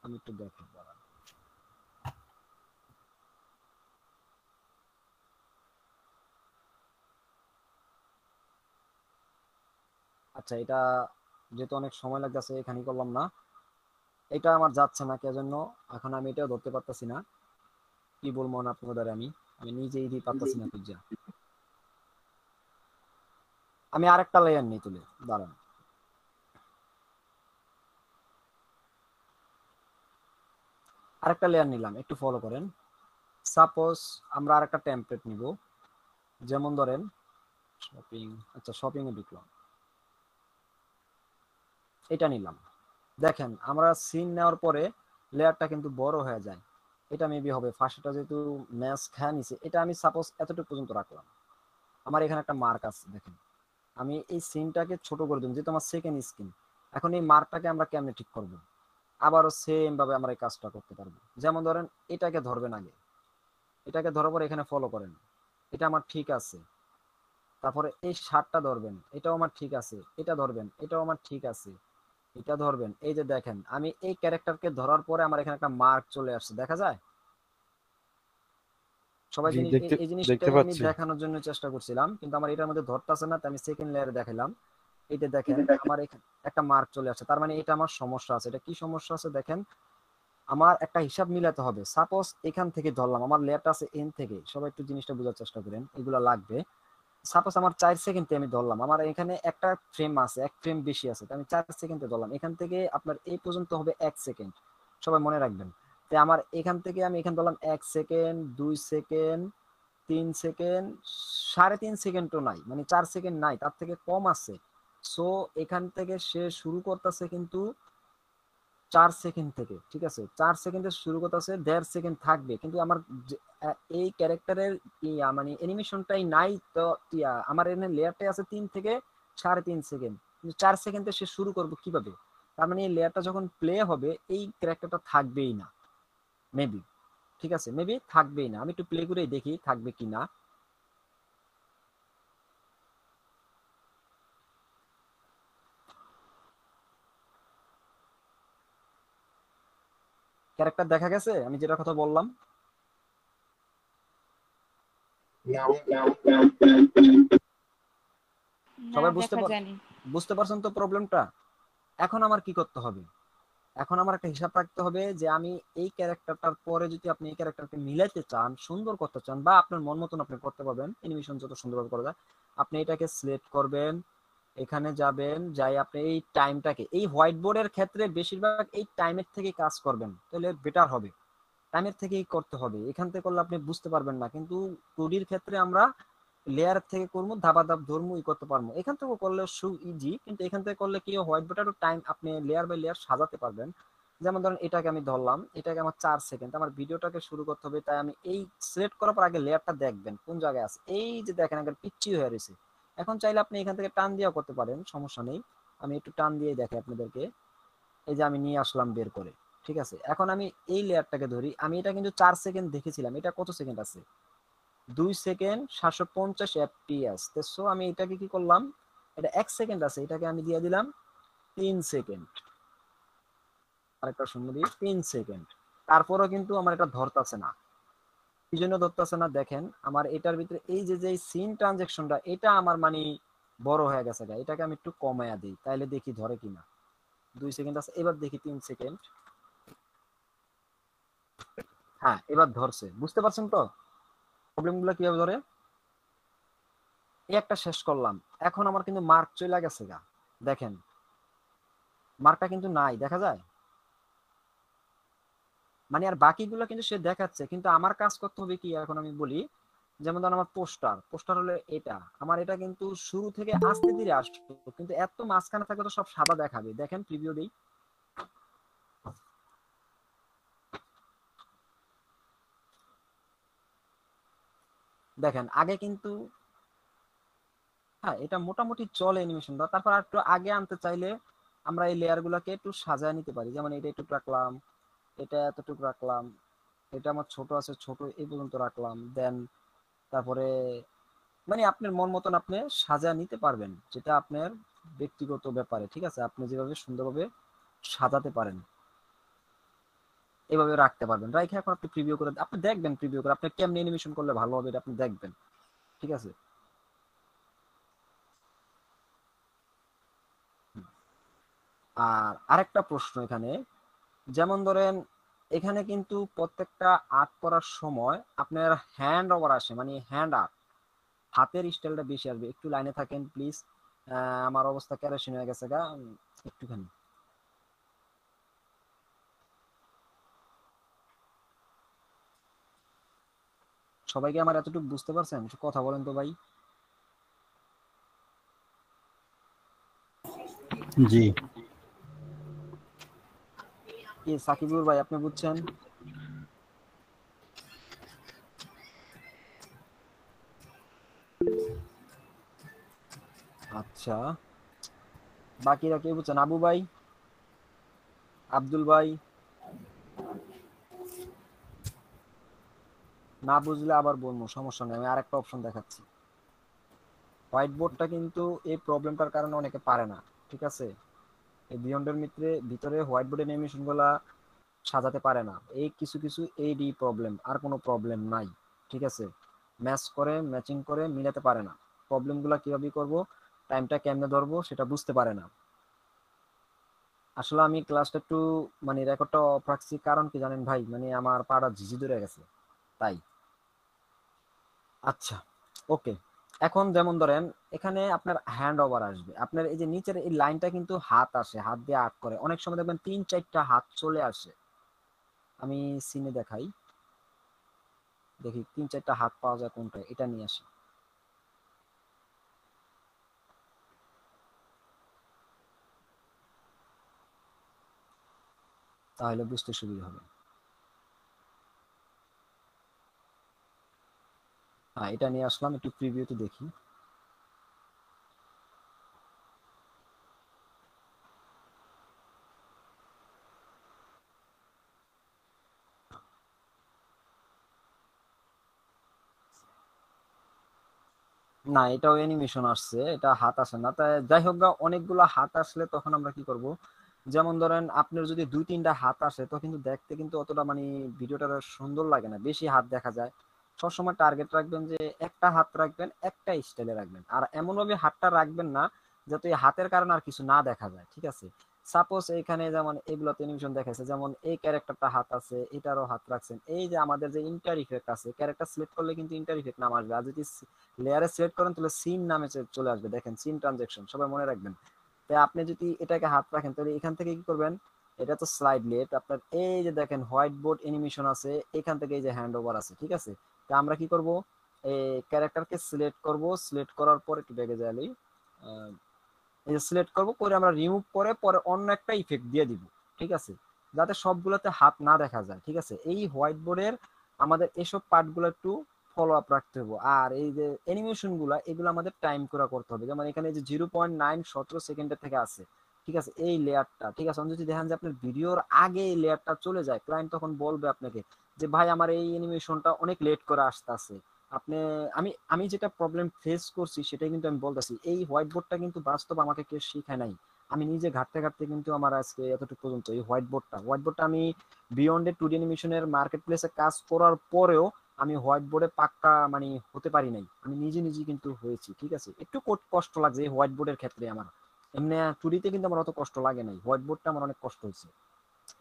আমি একটু দেখি আচ্ছা এটা যেহেতু অনেক সময় লাগতেছে এখানেই করলাম না এটা আমার যাচ্ছে না কে জন্য এখন আমি এটাও ধরতে পারতাছি না কি বলবো না আপনাদের আমি আমি নিজেই দিই পারতাছি না পিজ্জা আমি আরেকটা লেয়ার নিয়ে তুলি দাঁড়ান আরেকটা লেয়ার নিলাম একটু ফলো করেন সাপোজ আমরা আরেকটা টেমপ্লেট নিব যেমন ধরেন শপিং আচ্ছা শপিং এ ঢুকলাম এটা নিলাম দেখেন আমরা সিন নেওয়ার পরে লেয়ারটা কিন্তু বড় হয়ে যায় এটা মেবি হবে ফাঁসিটা যেহেতু ম্যাচ খেয়ে নিছে এটা আমি সাপোজ এতটুকু পর্যন্ত রাখলাম আমার এখানে একটা মার্ক আছে দেখেন আমি এই সিনটাকে ছোট করে দিব যেহেতু আমার সেকেন্ড স্কিন এখন এই মার্কটাকে আমরা কেমনে ঠিক করব। আবারও সেমভাবে আমরা এই কাজটা করতে পারবো যেমন ধরেন এটাকে ধরবেন আগে এটাকে ধরার পর এখানে ফলো করেন এটা আমার ঠিক আছে তারপরে এই শার্টটা ধরবেন এটাও আমার ঠিক আছে এটা ধরবেন এটাও আমার ঠিক আছে এটা ধরবেন এই যে দেখেন আমি এই ক্যারেক্টারকে ধরার পরে আমার এখানে একটা মার্ক চলে আসছে দেখা যায় সবাইকে এই জিনিসটা আমি দেখানোর জন্য চেষ্টা করছিলাম কিন্তু আমার এটার মধ্যে ধরতে আছে না আমি সেকেন্ড লেয়ারে দেখালাম এটা দেখেন আমার একটা মার্ক চলে আসছে তার মানে এটা আমার সমস্যা আছে এটা কি সমস্যা আছে দেখেন আমার একটা হিসাব মিলাতে হবে সাপোজ এখান থেকে ধরলাম আমার লেয়ারটা আছে এন থেকে সবাই একটু জিনিসটা বোঝার চেষ্টা করেন এগুলো লাগবে সাপোজ আমার চার সেকেন্ডে আমি ধরলাম আমার এখানে একটা ফ্রেম আছে এক ফ্রেম বেশি আছে আমি চার সেকেন্ডে ধরলাম এখান থেকে আপনার এই পর্যন্ত হবে এক সেকেন্ড সবাই মনে রাখবেন তো আমার এখান থেকে আমি এখান ধরলাম এক সেকেন্ড দুই সেকেন্ড তিন সেকেন্ড সাড়ে তিন সেকেন্ডও নাই মানে চার সেকেন্ড নাই তার থেকে কম আছে সো এখান থেকে সে শুরু করতেছে কিন্তু চার সেকেন্ড থেকে ঠিক আছে চার সেকেন্ডে শুরু করতেছে দেড় সেকেন্ড থাকবে কিন্তু আমার এই ক্যারেক্টারের ইয়া মানে অ্যানিমেশনটাই নাই তো ইয়া আমার এখানে লেয়ারটাই আছে তিন থেকে সাড়ে তিন সেকেন্ড কিন্তু চার সেকেন্ডে সে শুরু করবো কিভাবে তার মানে এই লেয়ারটা যখন প্লে হবে এই ক্যারেক্টারটা থাকবেই না মেবি ঠিক আছে মেবি থাকবেই না আমি একটু প্লে করে দেখি থাকবে কি না ক্যারেক্টার দেখা গেছে আমি যেটা কথা বললাম সবাই বুঝতে বুঝতে পারছেন তো প্রবলেমটা এখন আমার কি করতে হবে এখন আমার একটা হিসাব রাখতে হবে যে আমি এই ক্যারেক্টারটার পরে যদি আপনি এই ক্যারেক্টারকে মিলাইতে চান সুন্দর করতে চান বা আপনার মন মতন আপনি করতে পারবেন অ্যানিমেশন যত সুন্দরভাবে করা যায় আপনি এটাকে সিলেক্ট করবেন এখানে যাবেন যাই আপনি এই টাইমটাকে এই হোয়াইট বোর্ডের ক্ষেত্রে বেশিরভাগ এই টাইমের থেকে কাজ করবেন তাহলে বেটার হবে টাইমের থেকেই করতে হবে এখান থেকে করলে আপনি বুঝতে পারবেন না কিন্তু টুডির ক্ষেত্রে আমরা লেয়ার থেকে করবো ধাপা ধাপ ই করতে পারবো এখান থেকে করলে সু ইজি কিন্তু এখান থেকে করলে কি হোয়াইট বোর্ডের টাইম আপনি লেয়ার বাই লেয়ার সাজাতে পারবেন যেমন ধরেন এটাকে আমি ধরলাম এটাকে আমার চার সেকেন্ড আমার ভিডিওটাকে শুরু করতে হবে তাই আমি এই সিলেক্ট করার পর আগে লেয়ারটা দেখবেন কোন জায়গায় আছে এই যে দেখেন আগে পিচ্ছি হয়ে রয়েছে এখন চাইলে আপনি এখান থেকে টান দিয়েও করতে পারেন সমস্যা নেই আমি একটু টান দিয়ে দেখি আপনাদেরকে এই যে আমি নিয়ে আসলাম বের করে ঠিক আছে এখন আমি এই লেয়ারটাকে ধরি আমি এটা কিন্তু চার সেকেন্ড দেখেছিলাম এটা কত সেকেন্ড আছে দুই সেকেন্ড সাতশো পঞ্চাশ এফপিএস আমি এটাকে কি করলাম এটা এক সেকেন্ড আছে এটাকে আমি দিয়ে দিলাম তিন সেকেন্ড আরেকটা শূন্য দিয়ে সেকেন্ড কিন্তু আমার এটা না না দেখেন আমার এটার ভিতরে এই যে যে সিন ট্রানজেকশনটা এটা আমার মানে বড় হয়ে গেছে এটাকে আমি একটু কমায়া দিই তাইলে দেখি ধরে কিনা দুই সেকেন্ড আছে এবার দেখি তিন সেকেন্ড হ্যাঁ এবার ধরছে বুঝতে পারছেন তো প্রবলেমগুলো কিভাবে ধরে এই একটা শেষ করলাম এখন আমার কিন্তু মার্ক চলে গেছে গা দেখেন মার্কটা কিন্তু নাই দেখা যায় মানে আর বাকিগুলো কিন্তু সে দেখাচ্ছে কিন্তু আমার কাজ করতে হবে কি এখন আমি বলি যেমন ধরেন আমার পোস্টার পোস্টার হলো এটা আমার এটা কিন্তু শুরু থেকে আসতে দিয়ে আসতো কিন্তু এত মাঝখানে থাকে তো সব সাদা দেখাবে দেখেন প্রিভিউ দিই দেখেন আগে কিন্তু হ্যাঁ এটা মোটামুটি চলে অ্যানিমেশন তারপর আর একটু আগে আনতে চাইলে আমরা এই লেয়ার গুলাকে একটু সাজায় নিতে পারি যেমন এটা একটু রাখলাম এটা এতটুকু রাখলাম এটা আমার ছোট আছে ছোট এই পর্যন্ত রাখলাম দেন তারপরে মানে আপনার মন মতন আপনি সাজা নিতে পারবেন যেটা আপনার ব্যক্তিগত ব্যাপারে ঠিক আছে আপনি যেভাবে সুন্দরভাবে সাজাতে পারেন এভাবে রাখতে পারবেন রাইখে এখন আপনি প্রিভিউ করে আপনি দেখবেন প্রিভিউ করে আপনি কেমন অ্যানিমেশন করলে ভালো হবে এটা আপনি দেখবেন ঠিক আছে আর আরেকটা প্রশ্ন এখানে যেমন ধরেন এখানে কিন্তু প্রত্যেকটা আর্ট করার সময় আপনার হ্যান্ড ওভার আসে মানে হ্যান্ড আর্ট হাতের স্টাইলটা বেশি আসবে একটু লাইনে থাকেন প্লিজ আমার অবস্থা ক্যারেশন হয়ে গেছে গা একটুখানি সবাইকে আমার এতটুকু বুঝতে পারছেন কথা বলেন তো ভাই জি এ সাকিবুর ভাই আপনি বুঝছেন আচ্ছা বাকিরা কে বুঝছেন আবু ভাই আব্দুল ভাই না বুঝলে আবার বলবো সমস্যা নেই আমি আরেকটা অপশন দেখাচ্ছি হোয়াইট বোর্ডটা কিন্তু এই প্রবলেমটার কারণে অনেকে পারে না ঠিক আছে এই বিয়ন্ডের মিত্রে ভিতরে হোয়াইট বোর্ডের নেমিশনগুলা সাজাতে পারে না এই কিছু কিছু এইডি প্রবলেম আর কোনো প্রবলেম নাই ঠিক আছে ম্যাচ করে ম্যাচিং করে মিলাতে পারে না প্রবলেমগুলা কীভাবে করব টাইমটা কেমনে ধরবো সেটা বুঝতে পারে না আসলে আমি ক্লাসটা একটু মানে রেকর্ডটা অফ রাখছি কারণ কি জানেন ভাই মানে আমার পাড়া ঝিঝি ধরে গেছে তাই আচ্ছা ওকে এখন যেমন ধরেন এখানে আপনার হ্যান্ড ওভার আসবে আপনার এই যে নিচের এই লাইনটা কিন্তু হাত আসে হাত দিয়ে আট করে অনেক সময় দেখবেন তিন চারটা হাত চলে আসে আমি সিনে দেখাই দেখি তিন চারটা হাত পাওয়া যায় কোনটা এটা নিয়ে আসি তাহলে বুঝতে সুবিধা হবে হ্যাঁ এটা নিয়ে আসলাম একটু প্রিভিউতে দেখি না এটাও অ্যানিমেশন আসছে এটা হাত আসে না তাই যাই হোক অনেকগুলো হাত আসলে তখন আমরা কি করব যেমন ধরেন আপনার যদি দুই তিনটা হাত আসে তো কিন্তু দেখতে কিন্তু অতটা মানে ভিডিওটা সুন্দর লাগে না বেশি হাত দেখা যায় সবসময় টার্গেট রাখবেন যে একটা হাত রাখবেন একটা স্টাইলে রাখবেন আর এমনভাবে হাতটা রাখবেন না যাতে হাতের কারণে আর কিছু না দেখা যায় ঠিক আছে সাপোজ এখানে যেমন এগুলো অ্যানিমেশন দেখাচ্ছে যেমন এই ক্যারেক্টারটা হাত আছে এটারও হাত রাখছেন এই যে আমাদের যে ইন্টার ইফেক্ট আছে ক্যারেক্টার সিলেক্ট করলে কিন্তু ইন্টার ইফেক্ট নাম আসবে আর যদি লেয়ারে সিলেক্ট করেন তাহলে সিন নামে চলে আসবে দেখেন সিন ট্রানজেকশন সবাই মনে রাখবেন তাই আপনি যদি এটাকে হাত রাখেন তাহলে এখান থেকে কি করবেন এটা তো স্লাইড লেট আপনার এই যে দেখেন হোয়াইট বোর্ড এনিমেশন আছে এখান থেকে এই যে হ্যান্ড ওভার আছে ঠিক আছে আমরা কি করব এই ক্যারেক্টারকে সিলেক্ট করব সিলেক্ট করার পর একটু ব্যাগে যাই এই সিলেক্ট করব করে আমরা রিমুভ করে পরে অন্য একটা ইফেক্ট দিয়ে দিব ঠিক আছে যাতে সবগুলোতে হাত না দেখা যায় ঠিক আছে এই হোয়াইট বোর্ডের আমাদের এসব পার্টগুলো একটু ফলো আপ রাখতে হবে আর এই যে অ্যানিমেশন অ্যানিমেশনগুলো এগুলো আমাদের টাইম করা করতে হবে যেমন এখানে যে জিরো পয়েন্ট নাইন সতেরো সেকেন্ডের থেকে আছে ঠিক আছে এই লেয়ারটা ঠিক আছে যদি দেখেন যে আপনার ভিডিওর আগে এই লেয়ারটা চলে যায় ক্লায়েন্ট তখন বলবে আপনাকে যে ভাই আমার এই অ্যানিমেশনটা অনেক লেট করে আসতেছে আপনি আমি আমি যেটা প্রবলেম ফেস করছি সেটাই কিন্তু আমি বলতেছি এই হোয়াইট বোর্ডটা কিন্তু বাস্তব আমাকে কেউ শেখায় নাই আমি নিজে ঘাটতে ঘাটতে কিন্তু আমার আজকে এতটুকু পর্যন্ত এই হোয়াইট বোর্ডটা হোয়াইট বোর্ডটা আমি বিয়ন্ডে টু ডি অ্যানিমেশনের মার্কেট প্লেসে কাজ করার পরেও আমি হোয়াইট বোর্ডে পাক্কা মানে হতে পারি নাই আমি নিজে নিজে কিন্তু হয়েছি ঠিক আছে একটু কষ্ট লাগছে এই হোয়াইট বোর্ডের ক্ষেত্রে আমার এমনি টুরিতে কিন্তু আমার অত কষ্ট লাগে নাই হোয়াইট বোর্ডটা আমার অনেক কষ্ট হয়েছে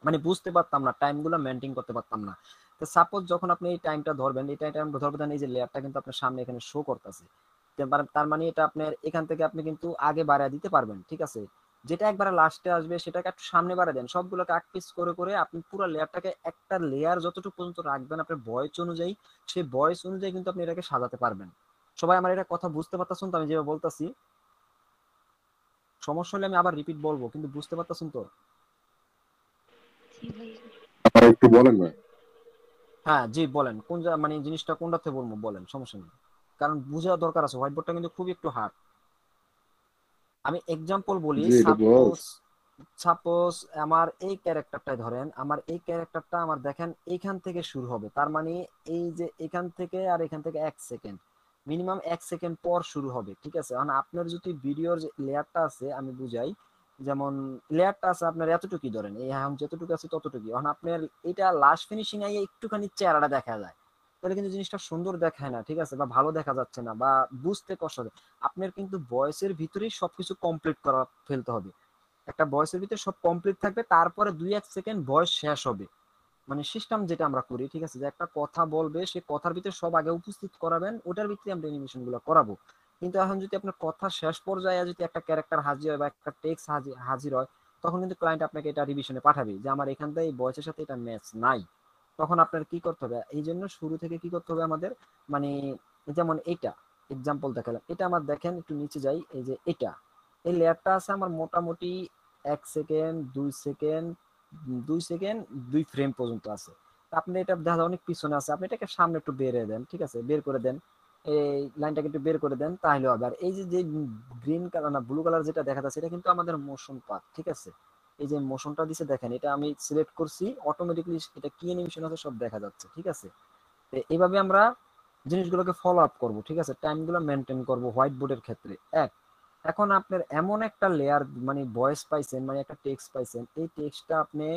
মানে বুঝতে পারতাম না টাইমগুলো মেনটেন করতে পারতাম না তো সাপোজ যখন আপনি এই টাইমটা ধরবেন এই টাইমটা ধরবেন এই যে লেয়ারটা কিন্তু আপনার সামনে এখানে শো করতেছে মানে তার মানে এটা আপনার এখান থেকে আপনি কিন্তু আগে বাড়া দিতে পারবেন ঠিক আছে যেটা একবারে লাস্টে আসবে সেটাকে একটু সামনে বাড়া দেন সবগুলোকে এক পিস করে করে আপনি পুরো লেয়ারটাকে একটা লেয়ার যতটুকু পর্যন্ত রাখবেন আপনার বয়স অনুযায়ী সেই বয়স অনুযায়ী কিন্তু আপনি এটাকে সাজাতে পারবেন সবাই আমার এটা কথা বুঝতে পারতেছেন তো আমি যেভাবে বলতাছি সমস্যা হলে আমি আবার রিপিট বলবো কিন্তু বুঝতে পারতেছেন তো একটু বলেন না হ্যাঁ জি বলেন কোন মানে জিনিসটা কোনটাতে বলবো বলেন সমস্যা নেই কারণ বোঝা দরকার আছে হোয়াইট বোর্ডটা কিন্তু খুব একটু হার্ড আমি এক্সাম্পল বলি সাপোজ সাপোজ আমার এই ক্যারেক্টারটাই ধরেন আমার এই ক্যারেক্টারটা আমার দেখেন এখান থেকে শুরু হবে তার মানে এই যে এখান থেকে আর এখান থেকে এক সেকেন্ড মিনিমাম এক সেকেন্ড পর শুরু হবে ঠিক আছে কারণ মানে আপনার যদি ভিডিওর যে লেয়ারটা আছে আমি বুঝাই যেমন লেয়ারটা আছে আপনার এতটুকুই ধরেন এই হাম যতটুকু আছে ততটুকুই এখন আপনার এটা লাস্ট ফিনিশিং আইয়ে একটুখানি চেহারাটা দেখা যায় তাহলে কিন্তু জিনিসটা সুন্দর দেখায় না ঠিক আছে বা ভালো দেখা যাচ্ছে না বা বুঝতে কষ্ট হবে আপনার কিন্তু বয়সের ভিতরেই সবকিছু কমপ্লিট করা ফেলতে হবে একটা বয়সের ভিতরে সব কমপ্লিট থাকবে তারপরে দুই এক সেকেন্ড বয়স শেষ হবে মানে সিস্টেম যেটা আমরা করি ঠিক আছে যে একটা কথা বলবে সে কথার ভিতরে সব আগে উপস্থিত করাবেন ওটার ভিত্তিতে আমরা অ্যানিমেশনগুলো করাবো কিন্তু এখন যদি আপনার কথা শেষ পর্যায়ে যদি একটা ক্যারেক্টার হাজির হয় বা একটা টেক্সট হাজির হয় তখন কিন্তু ক্লায়েন্ট আপনাকে এটা রিভিশনে পাঠাবে যে আমার এখানটায় বয়সের সাথে এটা ম্যাচ নাই তখন আপনার কি করতে হবে এই জন্য শুরু থেকে কি করতে হবে আমাদের মানে যেমন এটা এক্সাম্পল দেখালাম এটা আমার দেখেন একটু নিচে যাই এই যে এটা এই লেয়ারটা আছে আমার মোটামুটি এক সেকেন্ড দুই সেকেন্ড দুই সেকেন্ড দুই ফ্রেম পর্যন্ত আছে আপনি এটা দেখা অনেক পিছনে আছে আপনি এটাকে সামনে একটু বেড়ে দেন ঠিক আছে বের করে দেন এই লাইনটাকে একটু বের করে দেন তাহলে হবে আর এই যে যে গ্রিন কালার না ব্লু কালার যেটা দেখা যাচ্ছে এটা কিন্তু আমাদের মোশন পাথ ঠিক আছে এই যে মোশনটা দিছে দেখেন এটা আমি সিলেক্ট করছি অটোমেটিকলি এটা কি অ্যানিমেশন আছে সব দেখা যাচ্ছে ঠিক আছে তো এইভাবে আমরা জিনিসগুলোকে ফলো আপ করবো ঠিক আছে টাইমগুলো মেনটেন করবো হোয়াইট বোর্ডের ক্ষেত্রে এক এখন আপনার এমন একটা লেয়ার মানে ভয়েস পাইছেন মানে একটা টেক্সট পাইছেন এই টেক্সটটা আপনি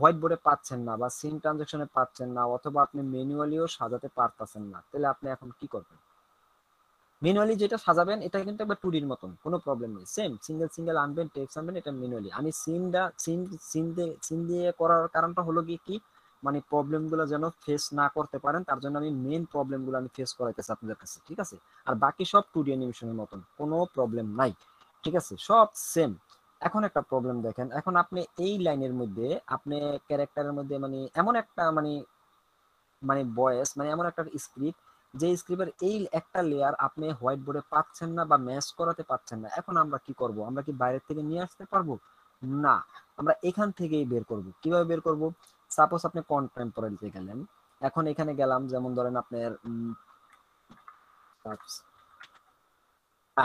হোয়াইট বোর্ডে পাচ্ছেন না বা সিম ট্রানজেকশনে পাচ্ছেন না অথবা আপনি ম্যানুয়ালিও সাজাতে পারতেছেন না তাহলে আপনি এখন কি করবেন ম্যানুয়ালি যেটা সাজাবেন এটা কিন্তু একবার টুরির মতন কোনো প্রবলেম নেই সেম সিঙ্গেল সিঙ্গেল আনবেন টেক্স আনবেন এটা ম্যানুয়ালি আমি সিমটা সিম সিম দিয়ে সিম দিয়ে করার কারণটা হলো কি কি মানে প্রবলেমগুলো যেন ফেস না করতে পারেন তার জন্য আমি মেন প্রবলেমগুলো আমি ফেস করাইতেছি আপনাদের কাছে ঠিক আছে আর বাকি সব টুডি অ্যানিমেশনের মতন কোনো প্রবলেম নাই ঠিক আছে সব সেম এখন একটা প্রবলেম দেখেন এখন আপনি এই লাইনের মধ্যে আপনি ক্যারেক্টারের মধ্যে মানে এমন একটা মানে মানে বয়েস মানে এমন একটা স্ক্রিপ্ট যে স্ক্রিপ্টের এই একটা লেয়ার আপনি হোয়াইট বোর্ডে পাচ্ছেন না বা ম্যাচ করাতে পাচ্ছেন না এখন আমরা কি করব আমরা কি বাইরে থেকে নিয়ে আসতে পারবো না আমরা এখান থেকেই বের করব কিভাবে বের করব সাপোজ আপনি কন্টেম্পোরারিতে গেলেন এখন এখানে গেলাম যেমন ধরেন আপনার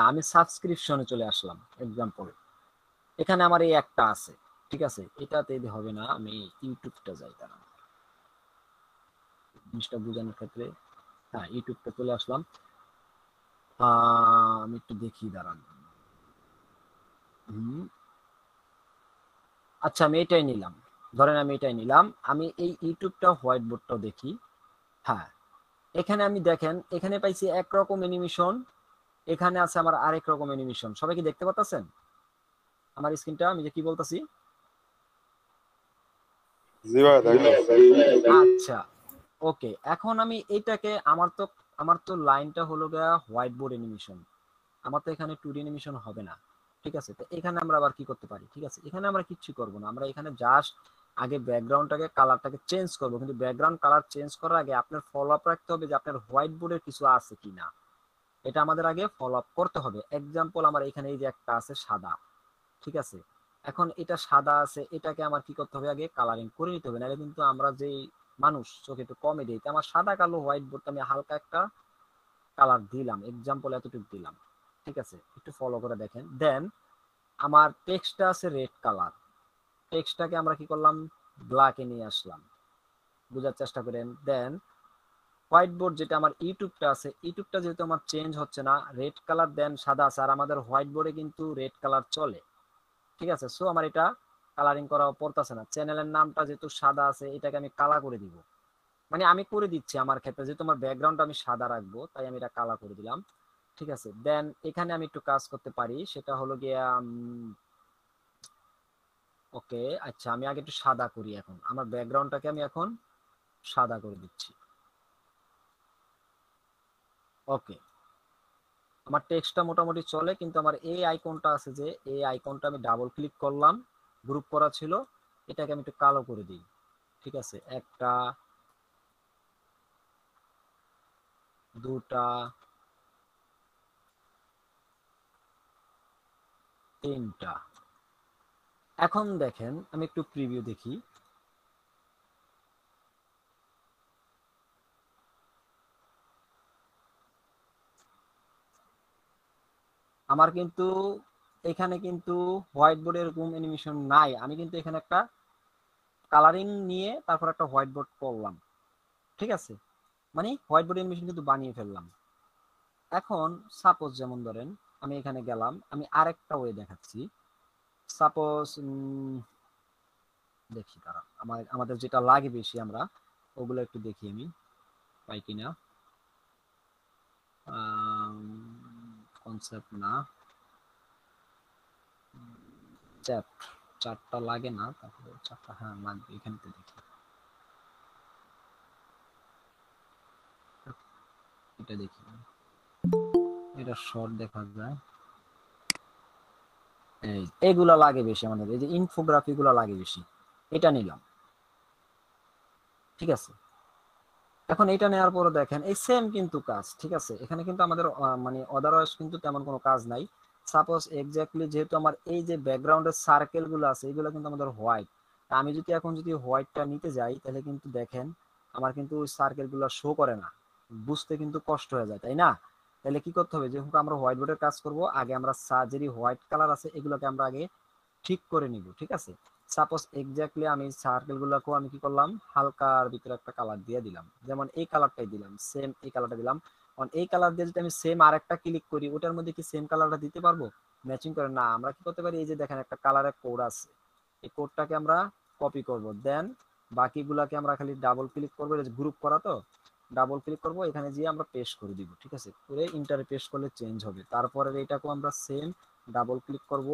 আমি সাবস্ক্রিপশনে চলে আসলাম এক্সাম্পল এখানে আমার এই একটা আছে ঠিক আছে এটাতে হবে না আমি ইউটিউবটা যাই তারা জিনিসটা বোঝানোর ক্ষেত্রে হ্যাঁ ইউটিউবটা চলে আসলাম আমি একটু দেখি দাঁড়ান আচ্ছা আমি এটাই নিলাম ধরেন আমি এটাই নিলাম আমি এই ইউটিউবটা হোয়াইট বোর্ডটা দেখি হ্যাঁ এখানে আমি দেখেন এখানে পাইছি একরকম অ্যানিমেশন এখানে আছে আমার আরেক রকম অ্যানিমেশন সবাই কি দেখতে পাচ্ছেন আমার স্ক্রিনটা আমি যে কি বলতাছি আচ্ছা ওকে এখন আমি এইটাকে আমার তো আমার তো লাইনটা হলো গিয়া হোয়াইট বোর্ড অ্যানিমেশন আমার তো এখানে টু অ্যানিমেশন হবে না ঠিক আছে তো এখানে আমরা আবার কি করতে পারি ঠিক আছে এখানে আমরা কিচ্ছু করব না আমরা এখানে জাস্ট আগে ব্যাকগ্রাউন্ডটাকে কালারটাকে চেঞ্জ করব কিন্তু ব্যাকগ্রাউন্ড কালার চেঞ্জ করার আগে আপনার ফলো আপ রাখতে হবে যে আপনার হোয়াইট বোর্ডে কিছু আছে কি না এটা আমাদের আগে ফলো আপ করতে হবে এক্সাম্পল আমার এখানে এই যে একটা আছে সাদা ঠিক আছে এখন এটা সাদা আছে এটাকে আমার কি করতে হবে আগে কালারিং করে নিতে হবে নাহলে কিন্তু আমরা যে মানুষ চোখে একটু কমে দিই আমার সাদা কালো হোয়াইট বোর্ড আমি হালকা একটা কালার দিলাম এক্সাম্পল এতটুক দিলাম ঠিক আছে একটু ফলো করে দেখেন দেন আমার টেক্সটটা আছে রেড কালার টেক্সটটাকে আমরা কি করলাম ব্ল্যাকে নিয়ে আসলাম বোঝার চেষ্টা করেন দেন হোয়াইট বোর্ড যেটা আমার ইউটিউবটা আছে ইউটিউবটা যেহেতু আমার চেঞ্জ হচ্ছে না রেড কালার দেন সাদা আছে আর আমাদের হোয়াইট বোর্ডে কিন্তু রেড কালার চলে ঠিক আছে সো আমার এটা কালারিং করা পড়তেছে না চ্যানেলের নামটা যেহেতু সাদা আছে এটাকে আমি কালা করে দিব মানে আমি করে দিচ্ছি আমার ক্ষেত্রে যেহেতু আমার ব্যাকগ্রাউন্ড আমি সাদা রাখবো তাই আমি এটা কালা করে দিলাম ঠিক আছে দেন এখানে আমি একটু কাজ করতে পারি সেটা হলো গিয়া ওকে আচ্ছা আমি আগে একটু সাদা করি এখন আমার ব্যাকগ্রাউন্ডটাকে আমি এখন সাদা করে দিচ্ছি ওকে আমার টেক্সটটা মোটামুটি চলে কিন্তু আমার এই আইকনটা আছে যে এই আইকনটা আমি ডাবল ক্লিক করলাম গ্রুপ করা ছিল এটাকে আমি একটু কালো করে দিই ঠিক আছে একটা দুটা তিনটা এখন দেখেন আমি একটু প্রিভিউ দেখি আমার কিন্তু এখানে কিন্তু হোয়াইট বোর্ডের রুম অ্যানিমেশন নাই আমি কিন্তু এখানে একটা কালারিং নিয়ে তারপর একটা হোয়াইট বোর্ড করলাম ঠিক আছে মানে হোয়াইট বোর্ড অ্যানিমেশন কিন্তু বানিয়ে ফেললাম এখন সাপোজ যেমন ধরেন আমি এখানে গেলাম আমি আরেকটা ওয়ে দেখাচ্ছি সাপোজ দেখি তারা আমার আমাদের যেটা লাগে বেশি আমরা ওগুলো একটু দেখি আমি পাই কিনা কনসেপ্ট না চ্যাপ্ট চারটা লাগে না তারপরে চারটা হ্যাঁ লাগবে এখানে দেখি এটা দেখি এটা শর্ট দেখা যায় এই এগুলা লাগে বেশি আমাদের এই যে ইনফোগ্রাফি গুলা লাগে বেশি এটা নিলাম ঠিক আছে এখন এটা নেওয়ার পরে দেখেন এই সেম কিন্তু কাজ ঠিক আছে এখানে কিন্তু আমাদের মানে অদারওয়াইজ কিন্তু তেমন কোনো কাজ নাই সাপোজ এক্স্যাক্টলি যেহেতু আমার এই যে ব্যাকগ্রাউন্ডের সার্কেল গুলো আছে এগুলো কিন্তু আমাদের হোয়াইট আমি যদি এখন যদি হোয়াইটটা নিতে যাই তাহলে কিন্তু দেখেন আমার কিন্তু ওই সার্কেল গুলো শো করে না বুঝতে কিন্তু কষ্ট হয়ে যায় তাই না তাহলে কি করতে হবে যেহেতু আমরা হোয়াইট বোর্ডের কাজ করব আগে আমরা সার্জারি হোয়াইট কালার আছে এগুলোকে আমরা আগে ঠিক করে নিব ঠিক আছে সাপোজ এক্স্যাক্টলি আমি সার্কেল সার্কেলগুলোকেও আমি কি করলাম হালকার ভিতরে একটা কালার দিয়ে দিলাম যেমন এই কালারটাই দিলাম সেম এই কালারটা দিলাম এই কালার দিয়ে যদি আমি সেম আরেকটা ক্লিক করি ওটার মধ্যে কি সেম কালারটা দিতে পারবো ম্যাচিং করে না আমরা কি করতে পারি এই যে দেখেন একটা কালারের কোড আছে এই কোডটাকে আমরা কপি করব দেন বাকিগুলাকে আমরা খালি ডাবল ক্লিক করবো গ্রুপ করা তো ডাবল ক্লিক করব এখানে যেয়ে আমরা পেস্ট করে দিব ঠিক আছে করে ইন্টারে পেস্ট করলে চেঞ্জ হবে তারপরে এটাকেও আমরা সেম ডাবল ক্লিক করব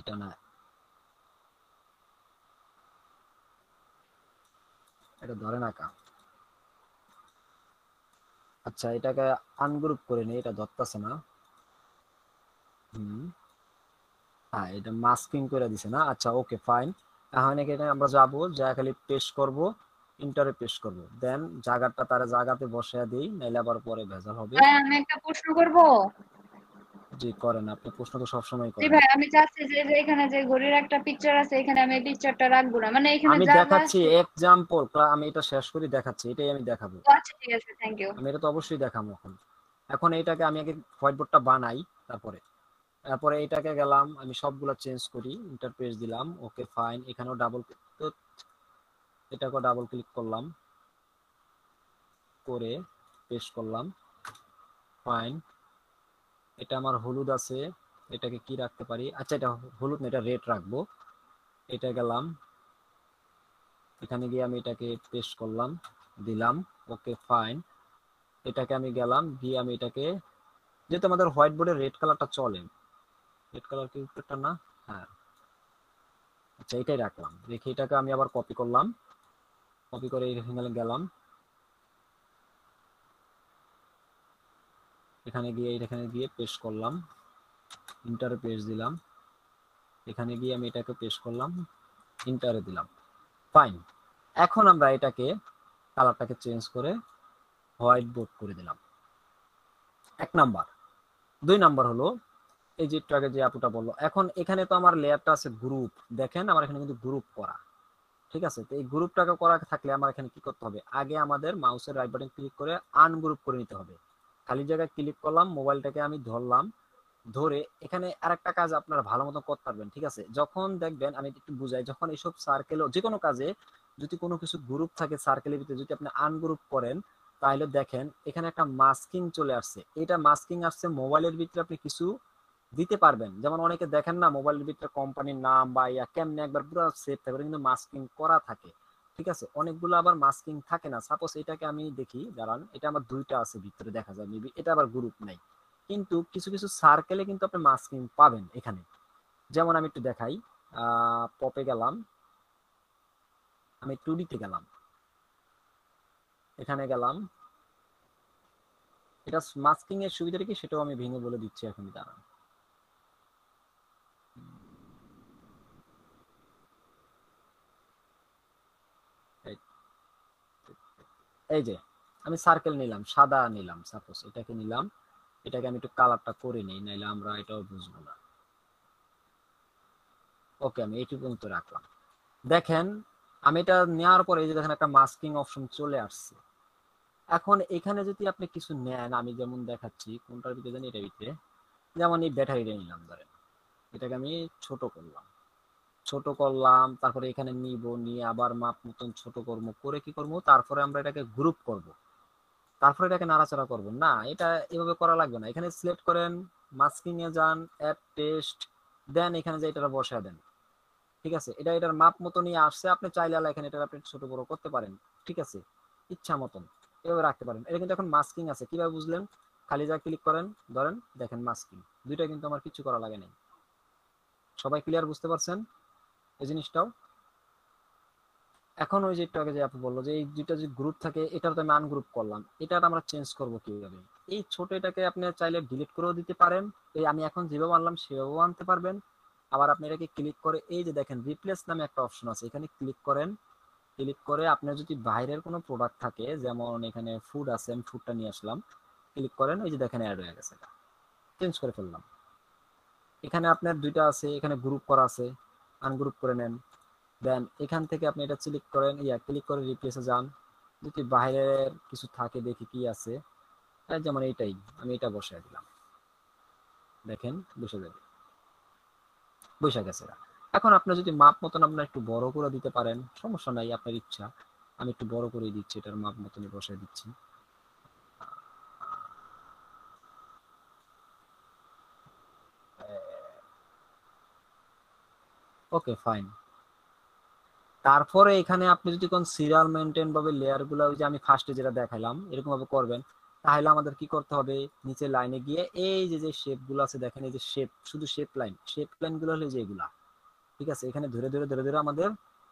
এটা না এটা ধরে না কা আচ্ছা এটাকে আনগ্রুপ করে নেই এটা ধরতেছে না হ্যাঁ এটা মাস্কিং করে দিছে না আচ্ছা ওকে ফাইন এখন এখানে আমরা যাব যা খালি পেশ করব ইন্টারে পেশ করব দেন জায়গাটা তার জায়গাতে বসায় দেই নাইলে আবার পরে ভেজাল হবে হ্যাঁ, আমি একটা প্রশ্ন করব যে করেন আপনি প্রশ্ন তো সব সময় করেন ভাই আমি চাচ্ছি যে যে এখানে যে ঘড়ির একটা পিকচার আছে এখানে আমি পিকচারটা রাখবো না মানে এখানে আমি দেখাচ্ছি एग्जांपल আমি এটা শেষ করে দেখাচ্ছি এটাই আমি দেখাবো আচ্ছা ঠিক আছে থ্যাংক ইউ আমি এটা তো অবশ্যই দেখাবো এখন এখন এটাকে আমি আগে হোয়াইট বোর্ডটা বানাই তারপরে তারপরে এটাকে গেলাম আমি সবগুলা চেঞ্জ করি ইন্টারপ্রেস দিলাম ওকে ফাইন এখানেও ডাবল তো এটাকে ডাবল ক্লিক করলাম করে পেস্ট করলাম ফাইন এটা আমার হলুদ আছে এটাকে কি রাখতে পারি আচ্ছা এটা হলুদ না এটা রেড রাখবো এটা গেলাম এখানে গিয়ে আমি এটাকে পেস্ট করলাম দিলাম ওকে ফাইন এটাকে আমি গেলাম গিয়ে আমি এটাকে যেহেতু আমাদের হোয়াইট বোর্ডে রেড কালারটা চলে রেড কালার কি উপরটা না হ্যাঁ আচ্ছা এটাই রাখলাম রেখে এটাকে আমি আবার কপি করলাম কপি করে এখানে গেলাম এখানে গিয়ে এখানে গিয়ে পেস্ট করলাম ইন্টারে পেস্ট দিলাম এখানে গিয়ে আমি এটাকে পেস্ট করলাম ইন্টারে দিলাম ফাইন এখন আমরা এটাকে কালারটাকে চেঞ্জ করে হোয়াইট বোর্ড করে দিলাম এক নাম্বার দুই নাম্বার হলো এই যে একটু আগে যে আপুটা বললো এখন এখানে তো আমার লেয়ারটা আছে গ্রুপ দেখেন আমার এখানে কিন্তু গ্রুপ করা ঠিক আছে তো এই গ্রুপটাকে করা থাকলে আমার এখানে কি করতে হবে আগে আমাদের মাউসের রাইট বাটন ক্লিক করে আনগ্রুপ করে নিতে হবে খালি জায়গা ক্লিক করলাম মোবাইলটাকে আমি ধরলাম ধরে এখানে আরেকটা কাজ আপনারা ভালো মতো করতে পারবেন ঠিক আছে যখন দেখবেন আমি একটু বুঝাই যখন এইসব সার্কেল যে কোনো কাজে যদি কোনো কিছু গ্রুপ থাকে সার্কেলের ভিতরে যদি আপনি আনগ্রুপ করেন তাহলে দেখেন এখানে একটা মাস্কিং চলে আসছে এটা মাস্কিং আসছে মোবাইলের ভিতরে আপনি কিছু দিতে পারবেন যেমন অনেকে দেখেন না মোবাইলের ভিতরে কোম্পানির নাম বা ইয়া কেমনে একবার পুরো সেভ থাকবে কিন্তু মাস্কিং করা থাকে ঠিক আছে অনেকগুলো আবার মাস্কিং থাকে না সাপোজ এটাকে আমি দেখি দাঁড়ান এটা আমার দুইটা আছে ভিতরে দেখা যায় মেবি এটা আবার গ্রুপ নাই কিন্তু কিছু কিছু সার্কেলে কিন্তু আপনি মাস্কিং পাবেন এখানে যেমন আমি একটু দেখাই পপে গেলাম আমি টুডিতে গেলাম এখানে গেলাম এটা মাস্কিং এর সুবিধাটা কি সেটাও আমি ভেঙে বলে দিচ্ছি এখন দাঁড়ান এই যে আমি সার্কেল নিলাম সাদা নিলাম সাপোজ এটাকে নিলাম এটাকে আমি একটু কালারটা করে নিই নাইলে আমরা এটাও বুঝবো না ওকে আমি এটি পর্যন্ত রাখলাম দেখেন আমি এটা নেওয়ার পরে এই যে দেখেন একটা মাস্কিং অপশন চলে আসছে এখন এখানে যদি আপনি কিছু নেন আমি যেমন দেখাচ্ছি কোনটার ভিতরে জানি এটার ভিতরে যেমন এই ব্যাটারিটা নিলাম ধরেন এটাকে আমি ছোট করলাম ছোট করলাম তারপরে এখানে নিব নিয়ে আবার মাপ মতন ছোট কর্ম করে কি করব তারপরে আমরা এটাকে গ্রুপ করব তারপরে এটাকে নাড়াচাড়া করব না এটা এভাবে করা লাগবে না এখানে সিলেক্ট করেন মাস্কিং এ যান অ্যাড টেস্ট দেন এখানে যে এটা বসায় দেন ঠিক আছে এটা এটার মাপ মতো নিয়ে আসছে আপনি চাইলে এখানে এটা আপনি ছোট বড় করতে পারেন ঠিক আছে ইচ্ছা মতন এভাবে রাখতে পারেন এটা কিন্তু এখন মাস্কিং আছে কিভাবে বুঝলেন খালি যা ক্লিক করেন ধরেন দেখেন মাস্কিং দুইটা কিন্তু আমার কিছু করা লাগে নাই সবাই ক্লিয়ার বুঝতে পারছেন এই জিনিসটাও এখন ওই যে একটু আগে যে আপনি বললো যে এই দুইটা যে গ্রুপ থাকে এটার তো আমি আনগ্রুপ করলাম এটা আমরা চেঞ্জ করব কিভাবে এই ছোট এটাকে আপনি চাইলে ডিলিট করেও দিতে পারেন এই আমি এখন যেভাবে আনলাম সেভাবেও আনতে পারবেন আবার আপনি এটাকে ক্লিক করে এই যে দেখেন রিপ্লেস নামে একটা অপশন আছে এখানে ক্লিক করেন ক্লিক করে আপনার যদি বাইরের কোনো প্রোডাক্ট থাকে যেমন এখানে ফুড আছে আমি ফুডটা নিয়ে আসলাম ক্লিক করেন ওই যে দেখেন অ্যাড হয়ে গেছে চেঞ্জ করে ফেললাম এখানে আপনার দুইটা আছে এখানে গ্রুপ করা আছে আনগ্রুপ করে নেন দেন এখান থেকে আপনি এটা সিলেক্ট করেন ইয়া ক্লিক করে রিপ্লেসে যান যদি বাইরের কিছু থাকে দেখি কি আছে যেমন এইটাই আমি এটা বসাই দিলাম দেখেন বসে যাবে বসে গেছে এখন আপনি যদি মাপ মতন আপনার একটু বড় করে দিতে পারেন সমস্যা নাই আপনার ইচ্ছা আমি একটু বড় করে দিচ্ছি এটার মাপ মতনই বসে দিচ্ছি ওকে ফাইন তারপরে এখানে আপনি যদি কোন সিরিয়াল মেনটেন ভাবে লেয়ারগুলো ওই যে আমি ফার্স্টে যেটা দেখাইলাম এরকম ভাবে করবেন তাহলে আমাদের কি করতে হবে নিচে লাইনে গিয়ে এই যে যে শেপগুলো আছে দেখেন এই যে শেপ শুধু শেপ লাইন শেপ লাইনগুলো হলো যে এগুলা ঠিক আছে এখানে ধরে ধরে ধরে ধরে আমাদের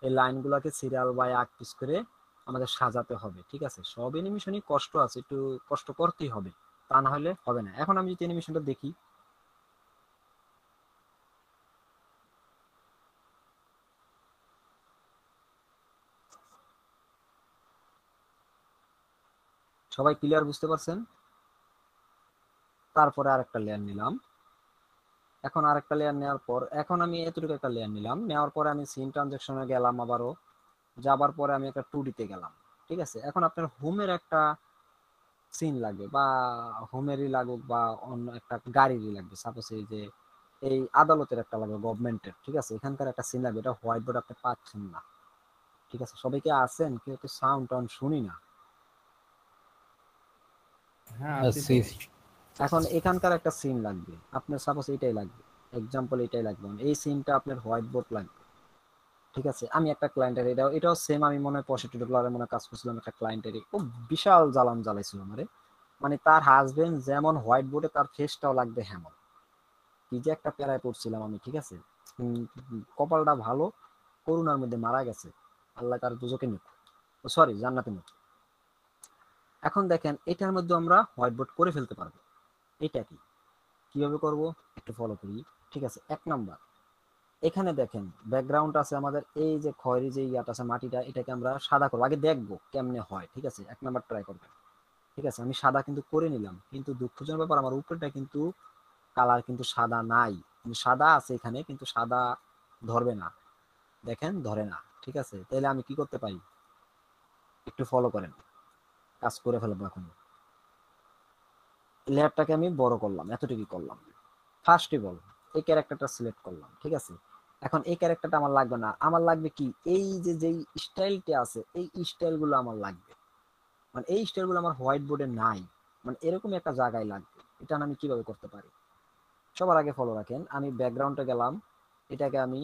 এই লাইনগুলোকে সিরিয়াল বাই আট পিস করে আমাদের সাজাতে হবে ঠিক আছে সব এনিমেশনই কষ্ট আছে একটু কষ্ট করতেই হবে তা না হলে হবে না এখন আমি যদি এনিমেশনটা দেখি সবাই ক্লিয়ার বুঝতে পারছেন তারপরে আরেকটা লেয়ার নিলাম এখন আরেকটা লেয়ার নেওয়ার পর এখন আমি এতটুকু একটা লেয়ার নিলাম নেওয়ার পরে আমি সিম ট্রানজাকশনে গেলাম আবারও যাবার পরে আমি একটা টুডিতে গেলাম ঠিক আছে এখন আপনার হোমের একটা সিন লাগে বা হোমেরই লাগুক বা অন্য একটা গাড়িরই লাগবে সাপোজ এই যে এই আদালতের একটা লাগবে গভর্নমেন্টের ঠিক আছে এখানকার একটা সিন লাগবে এটা হোয়াইট বোর্ড আপনি পাচ্ছেন না ঠিক আছে সবাইকে আসেন কেউ তো সাউন্ড টাউন্ড শুনি না হ্যাঁ, এখন এখানকার একটা সিন লাগবে আপনার সাপোজ এটাই লাগবে এক্সাম্পল এটাই লাগবে মানে এই সিনটা আপনার হোয়াইট বোর্ড লাগবে ঠিক আছে আমি একটা ক্লায়েন্টের এটাও এটাও সেম আমি মনে হয় পঁয়ষট্টি ডলারের মনে কাজ করছিলাম একটা ক্লায়েন্টের ও বিশাল জ্বালাম জ্বালাইছিল আমারে মানে তার হাজবেন্ড যেমন হোয়াইট বোর্ডে তার ফেসটাও লাগবে হেমন কি যে একটা প্যারায় পড়ছিলাম আমি ঠিক আছে কপালটা ভালো করুণার মধ্যে মারা গেছে আল্লাহ তার দুজকে নিক সরি জান্নাতে নিক এখন দেখেন এটার মধ্যে আমরা হোয়াইট বোর্ড করে ফেলতে পারবো এটা কি কিভাবে করব একটু ফলো করি ঠিক আছে এক নাম্বার এখানে দেখেন ব্যাকগ্রাউন্ড আছে আমাদের এই যে খয়েরি যে ইয়াটা আছে মাটিটা এটাকে আমরা সাদা করবো আগে দেখবো কেমনে হয় ঠিক আছে এক নাম্বার ট্রাই করবো ঠিক আছে আমি সাদা কিন্তু করে নিলাম কিন্তু দুঃখজনক ব্যাপার আমার উপরেটা কিন্তু কালার কিন্তু সাদা নাই সাদা আছে এখানে কিন্তু সাদা ধরবে না দেখেন ধরে না ঠিক আছে তাহলে আমি কি করতে পারি একটু ফলো করেন কাজ করে ফেলবো এখন লেয়ারটাকে আমি বড় করলাম এতটুকুই করলাম ফার্স্ট বল এই ক্যারেক্টারটা সিলেক্ট করলাম ঠিক আছে এখন এই ক্যারেক্টারটা আমার লাগবে না আমার লাগবে কি এই যে যেই স্টাইলটা আছে এই স্টাইলগুলো আমার লাগবে মানে এই স্টাইলগুলো আমার হোয়াইট বোর্ডে নাই মানে এরকম একটা জায়গায় লাগবে এটা আমি কিভাবে করতে পারি সবার আগে ফলো রাখেন আমি ব্যাকগ্রাউন্ডে গেলাম এটাকে আমি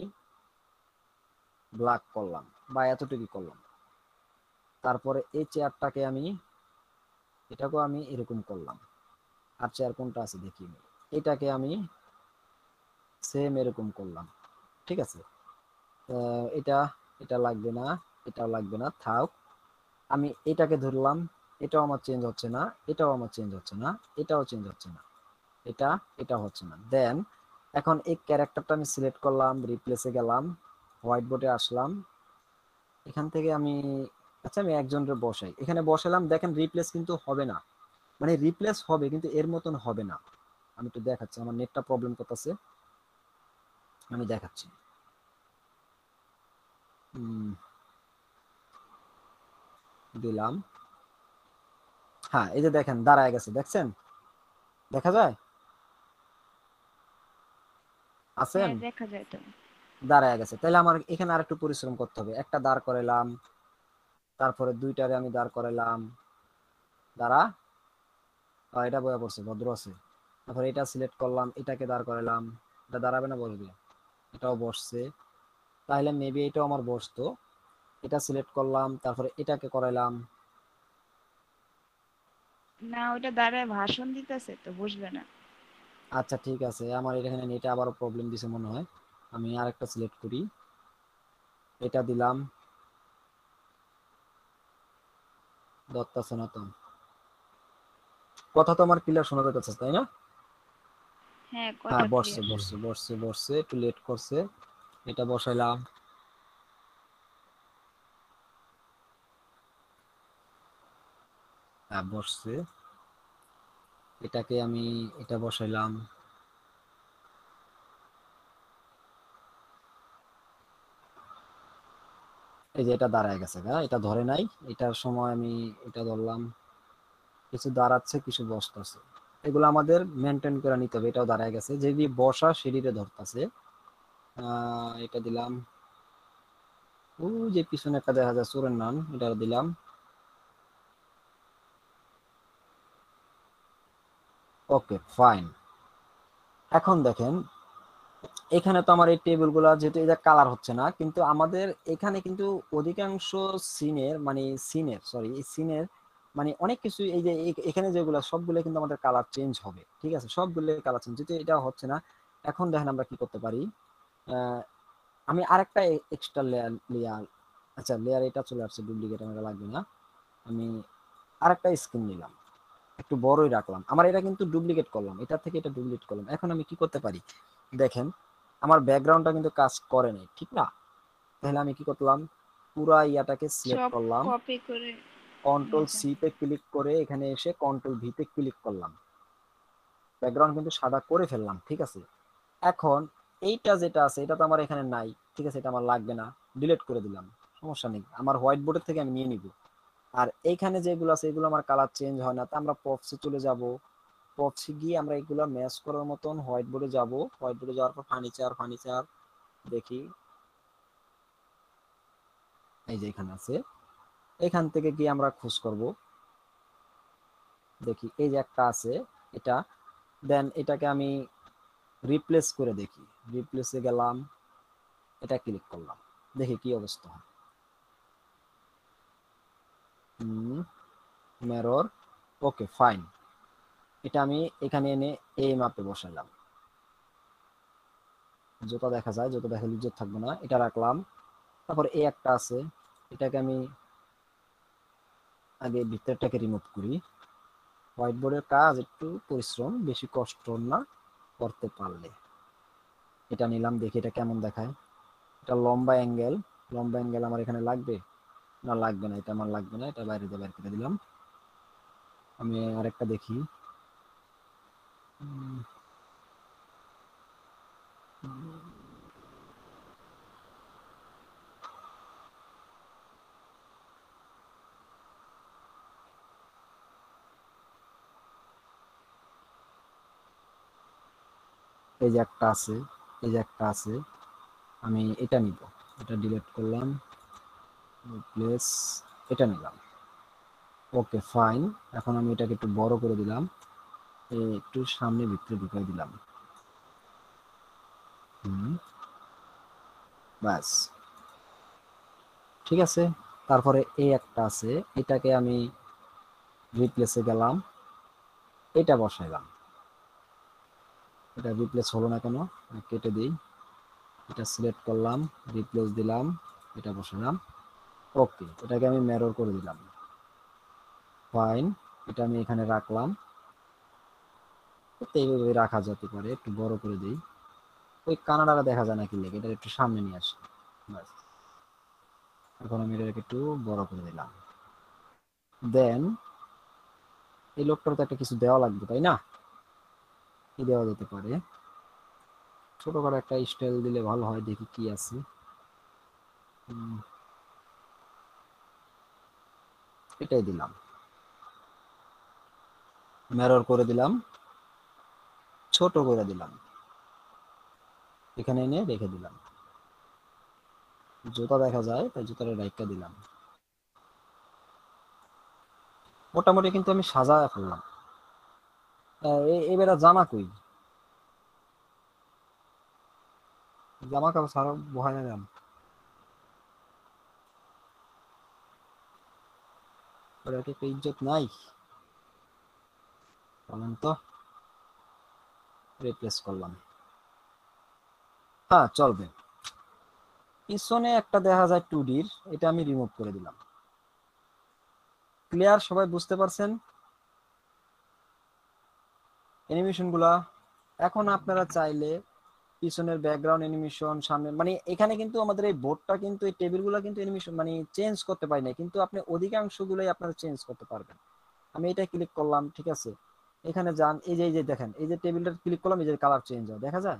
ব্ল্যাক করলাম বা এতটুকু করলাম তারপরে এই চেয়ারটাকে আমি এটাকেও আমি এরকম করলাম আর চেয়ার কোনটা আছে দেখি এটাকে আমি সেম এরকম করলাম ঠিক আছে এটা এটা লাগবে না এটাও লাগবে না থাক আমি এটাকে ধরলাম এটাও আমার চেঞ্জ হচ্ছে না এটাও আমার চেঞ্জ হচ্ছে না এটাও চেঞ্জ হচ্ছে না এটা এটা হচ্ছে না দেন এখন এই ক্যারেক্টারটা আমি সিলেক্ট করলাম রিপ্লেসে গেলাম হোয়াইট বোর্ডে আসলাম এখান থেকে আমি আচ্ছা আমি একজনের বসাই এখানে বসালাম দেখেন রিপ্লেস কিন্তু হবে না মানে রিপ্লেস হবে কিন্তু এর মতন হবে না আমি তো দেখাচ্ছি আমার নেটটা প্রবলেম করতেছে আমি দেখাচ্ছি দিলাম হ্যাঁ এই যে দেখেন দাঁড়ায় গেছে দেখছেন দেখা যায় আছেন হ্যাঁ, দেখা যায় দাঁড়ায় গেছে তাহলে আমার এখানে আর একটু পরিশ্রম করতে হবে একটা দাঁড় করালাম তারপরে দুইটারে আমি দাঁড় করাইলাম দাঁড়া এটা বয়া পড়ছে ভদ্র আছে তারপরে এটা সিলেক্ট করলাম এটাকে দাঁড় করাইলাম এটা দাঁড়াবে না বসবে এটাও বসছে তাহলে মেবি এটাও আমার বসতো এটা সিলেক্ট করলাম তারপরে এটাকে করাইলাম না ওটা দাঁড়ায় ভাষণ দিতেছে তো বুঝবে না আচ্ছা ঠিক আছে আমার এখানে নেটে প্রবলেম দিছে মনে হয় আমি আরেকটা সিলেক্ট করি এটা দিলাম দত্তা সনাতন কথা তো আমার ক্লিয়ার শোনা যাচ্ছে তাই না হ্যাঁ কথা হ্যাঁ, বসছে বসছে বসছে বসছে একটু লেট করছে এটা বসাইলাম হ্যাঁ বসছে এটাকে আমি এটা বসাইলাম এই যে এটা দাঁড়ায় গেছে হ্যাঁ এটা ধরে নাই এটার সময় আমি এটা ধরলাম কিছু দাঁড়াচ্ছে কিছু বসতেছে এগুলো আমাদের মেনটেন করে নিতে হবে এটাও দাঁড়ায় গেছে দিয়ে বসা শরীরে ধরতেছে এটা দিলাম ও যে পিছনে একটা দেখা যায় চোরের নাম এটা দিলাম ওকে ফাইন এখন দেখেন এখানে তো আমার এই টেবিলগুলো যেহেতু এটা কালার হচ্ছে না কিন্তু আমাদের এখানে কিন্তু অধিকাংশ সিনের মানে সিনের সরি এই সিনের মানে অনেক কিছু এই যে এখানে যেগুলো সবগুলো কিন্তু আমাদের কালার চেঞ্জ হবে ঠিক আছে সবগুলো কালার চেঞ্জ যেহেতু এটা হচ্ছে না এখন দেখেন আমরা কি করতে পারি আমি আরেকটা এক্সট্রা লেয়ার লেয়ার আচ্ছা লেয়ার এটা চলে আসছে ডুপ্লিকেট আমাকে লাগবে না আমি আরেকটা স্ক্রিন নিলাম একটু বড়ই রাখলাম আমার এটা কিন্তু ডুপ্লিকেট করলাম এটা থেকে এটা ডুপ্লিকেট করলাম এখন আমি কি করতে পারি দেখেন আমার ব্যাকগ্রাউন্ডটা কিন্তু কাজ করে নাই ঠিক না তাহলে আমি কি করলাম পুরো ইয়াটাকে সিলেক্ট করলাম কপি করে কন্ট্রোল আচ্ছা। সি তে ক্লিক করে এখানে এসে কন্ট্রোল ভি তে ক্লিক করলাম ব্যাকগ্রাউন্ড কিন্তু সাদা করে ফেললাম ঠিক আছে এখন এইটা যেটা আছে এটা তো আমার এখানে নাই ঠিক আছে এটা আমার লাগবে না ডিলিট করে দিলাম সমস্যা নেই আমার হোয়াইট বোর্ডের থেকে আমি নিয়ে নিব আর এইখানে যেগুলো আছে এগুলো আমার কালার চেঞ্জ হয় না তা আমরা পপসে চলে যাব টপসে গিয়ে আমরা এগুলো ম্যাচ করার মতন হোয়াইট বোর্ডে যাবো হোয়াইট বোর্ডে যাওয়ার পর ফার্নিচার ফার্নিচার দেখি এই যে এখানে আছে এখান থেকে গিয়ে আমরা খোঁজ করব দেখি এই যে একটা আছে এটা দেন এটাকে আমি রিপ্লেস করে দেখি রিপ্লেসে গেলাম এটা ক্লিক করলাম দেখি কি অবস্থা হয় মেরর ওকে ফাইন এটা আমি এখানে এনে এই মাপে বসালাম যত দেখা যায় যত দেখা ইজ্জত থাকবে না এটা রাখলাম তারপর এই একটা আছে এটাকে আমি আগে ভিতরটাকে রিমুভ করি হোয়াইট বোর্ডের কাজ একটু পরিশ্রম বেশি কষ্ট না করতে পারলে এটা নিলাম দেখি এটা কেমন দেখায় এটা লম্বা অ্যাঙ্গেল লম্বা অ্যাঙ্গেল আমার এখানে লাগবে না লাগবে না এটা আমার লাগবে না এটা বাইরে দিয়ে করে দিলাম আমি আরেকটা দেখি এই যে একটা আছে এই যে একটা আছে আমি এটা নিব এটা ডিলিট করলাম রিপ্লেস এটা নিলাম ওকে ফাইন এখন আমি এটাকে একটু বড় করে দিলাম একটু সামনে ভিতরে ঢুকাই দিলাম বাস ঠিক আছে তারপরে এই একটা আছে এটাকে আমি রিপ্লেসে গেলাম এটা বসাইলাম এটা রিপ্লেস হলো না কেন কেটে দিই এটা সিলেক্ট করলাম রিপ্লেস দিলাম এটা বসালাম ওকে এটাকে আমি ম্যারোর করে দিলাম ফাইন এটা আমি এখানে রাখলাম এইভাবে রাখা যেতে পারে একটু বড় করে দিই ওই কানাডাটা দেখা যায় নাকি লেগে এটা একটু সামনে নিয়ে আসি ব্যাস এখন আমি এটাকে একটু বড় করে দিলাম দেন এই লোকটার তো একটা কিছু দেওয়া লাগবে তাই না কি দেওয়া যেতে পারে ছোট করে একটা স্টাইল দিলে ভালো হয় দেখি কি আছে এটাই দিলাম মেরর করে দিলাম ছোট করে দিলাম এখানে এনে রেখে দিলাম জুতা দেখা যায় তাই জুতার রাইটটা দিলাম মোটামুটি কিন্তু আমি সাজা ফেললাম এবার জামা কই জামা কাপড় সারা বহায় না জামা ওরা ইজ্জত নাই বলেন তো রিপ্লেস করলাম হ্যাঁ চলবে পিছনে একটা দেখা যায় টু ডির এটা আমি রিমুভ করে দিলাম ক্লিয়ার সবাই বুঝতে পারছেন অ্যানিমেশনগুলা এখন আপনারা চাইলে পিছনের ব্যাকগ্রাউন্ড অ্যানিমেশন সামনে মানে এখানে কিন্তু আমাদের এই বোর্ডটা কিন্তু এই টেবিলগুলো কিন্তু অ্যানিমেশন মানে চেঞ্জ করতে পারি না কিন্তু আপনি অধিকাংশগুলোই আপনারা চেঞ্জ করতে পারবেন আমি এটা ক্লিক করলাম ঠিক আছে এখানে যান এই যে এই যে দেখেন এই যে টেবিলটা ক্লিক করলাম এই যে কালার চেঞ্জ হবে দেখা যায়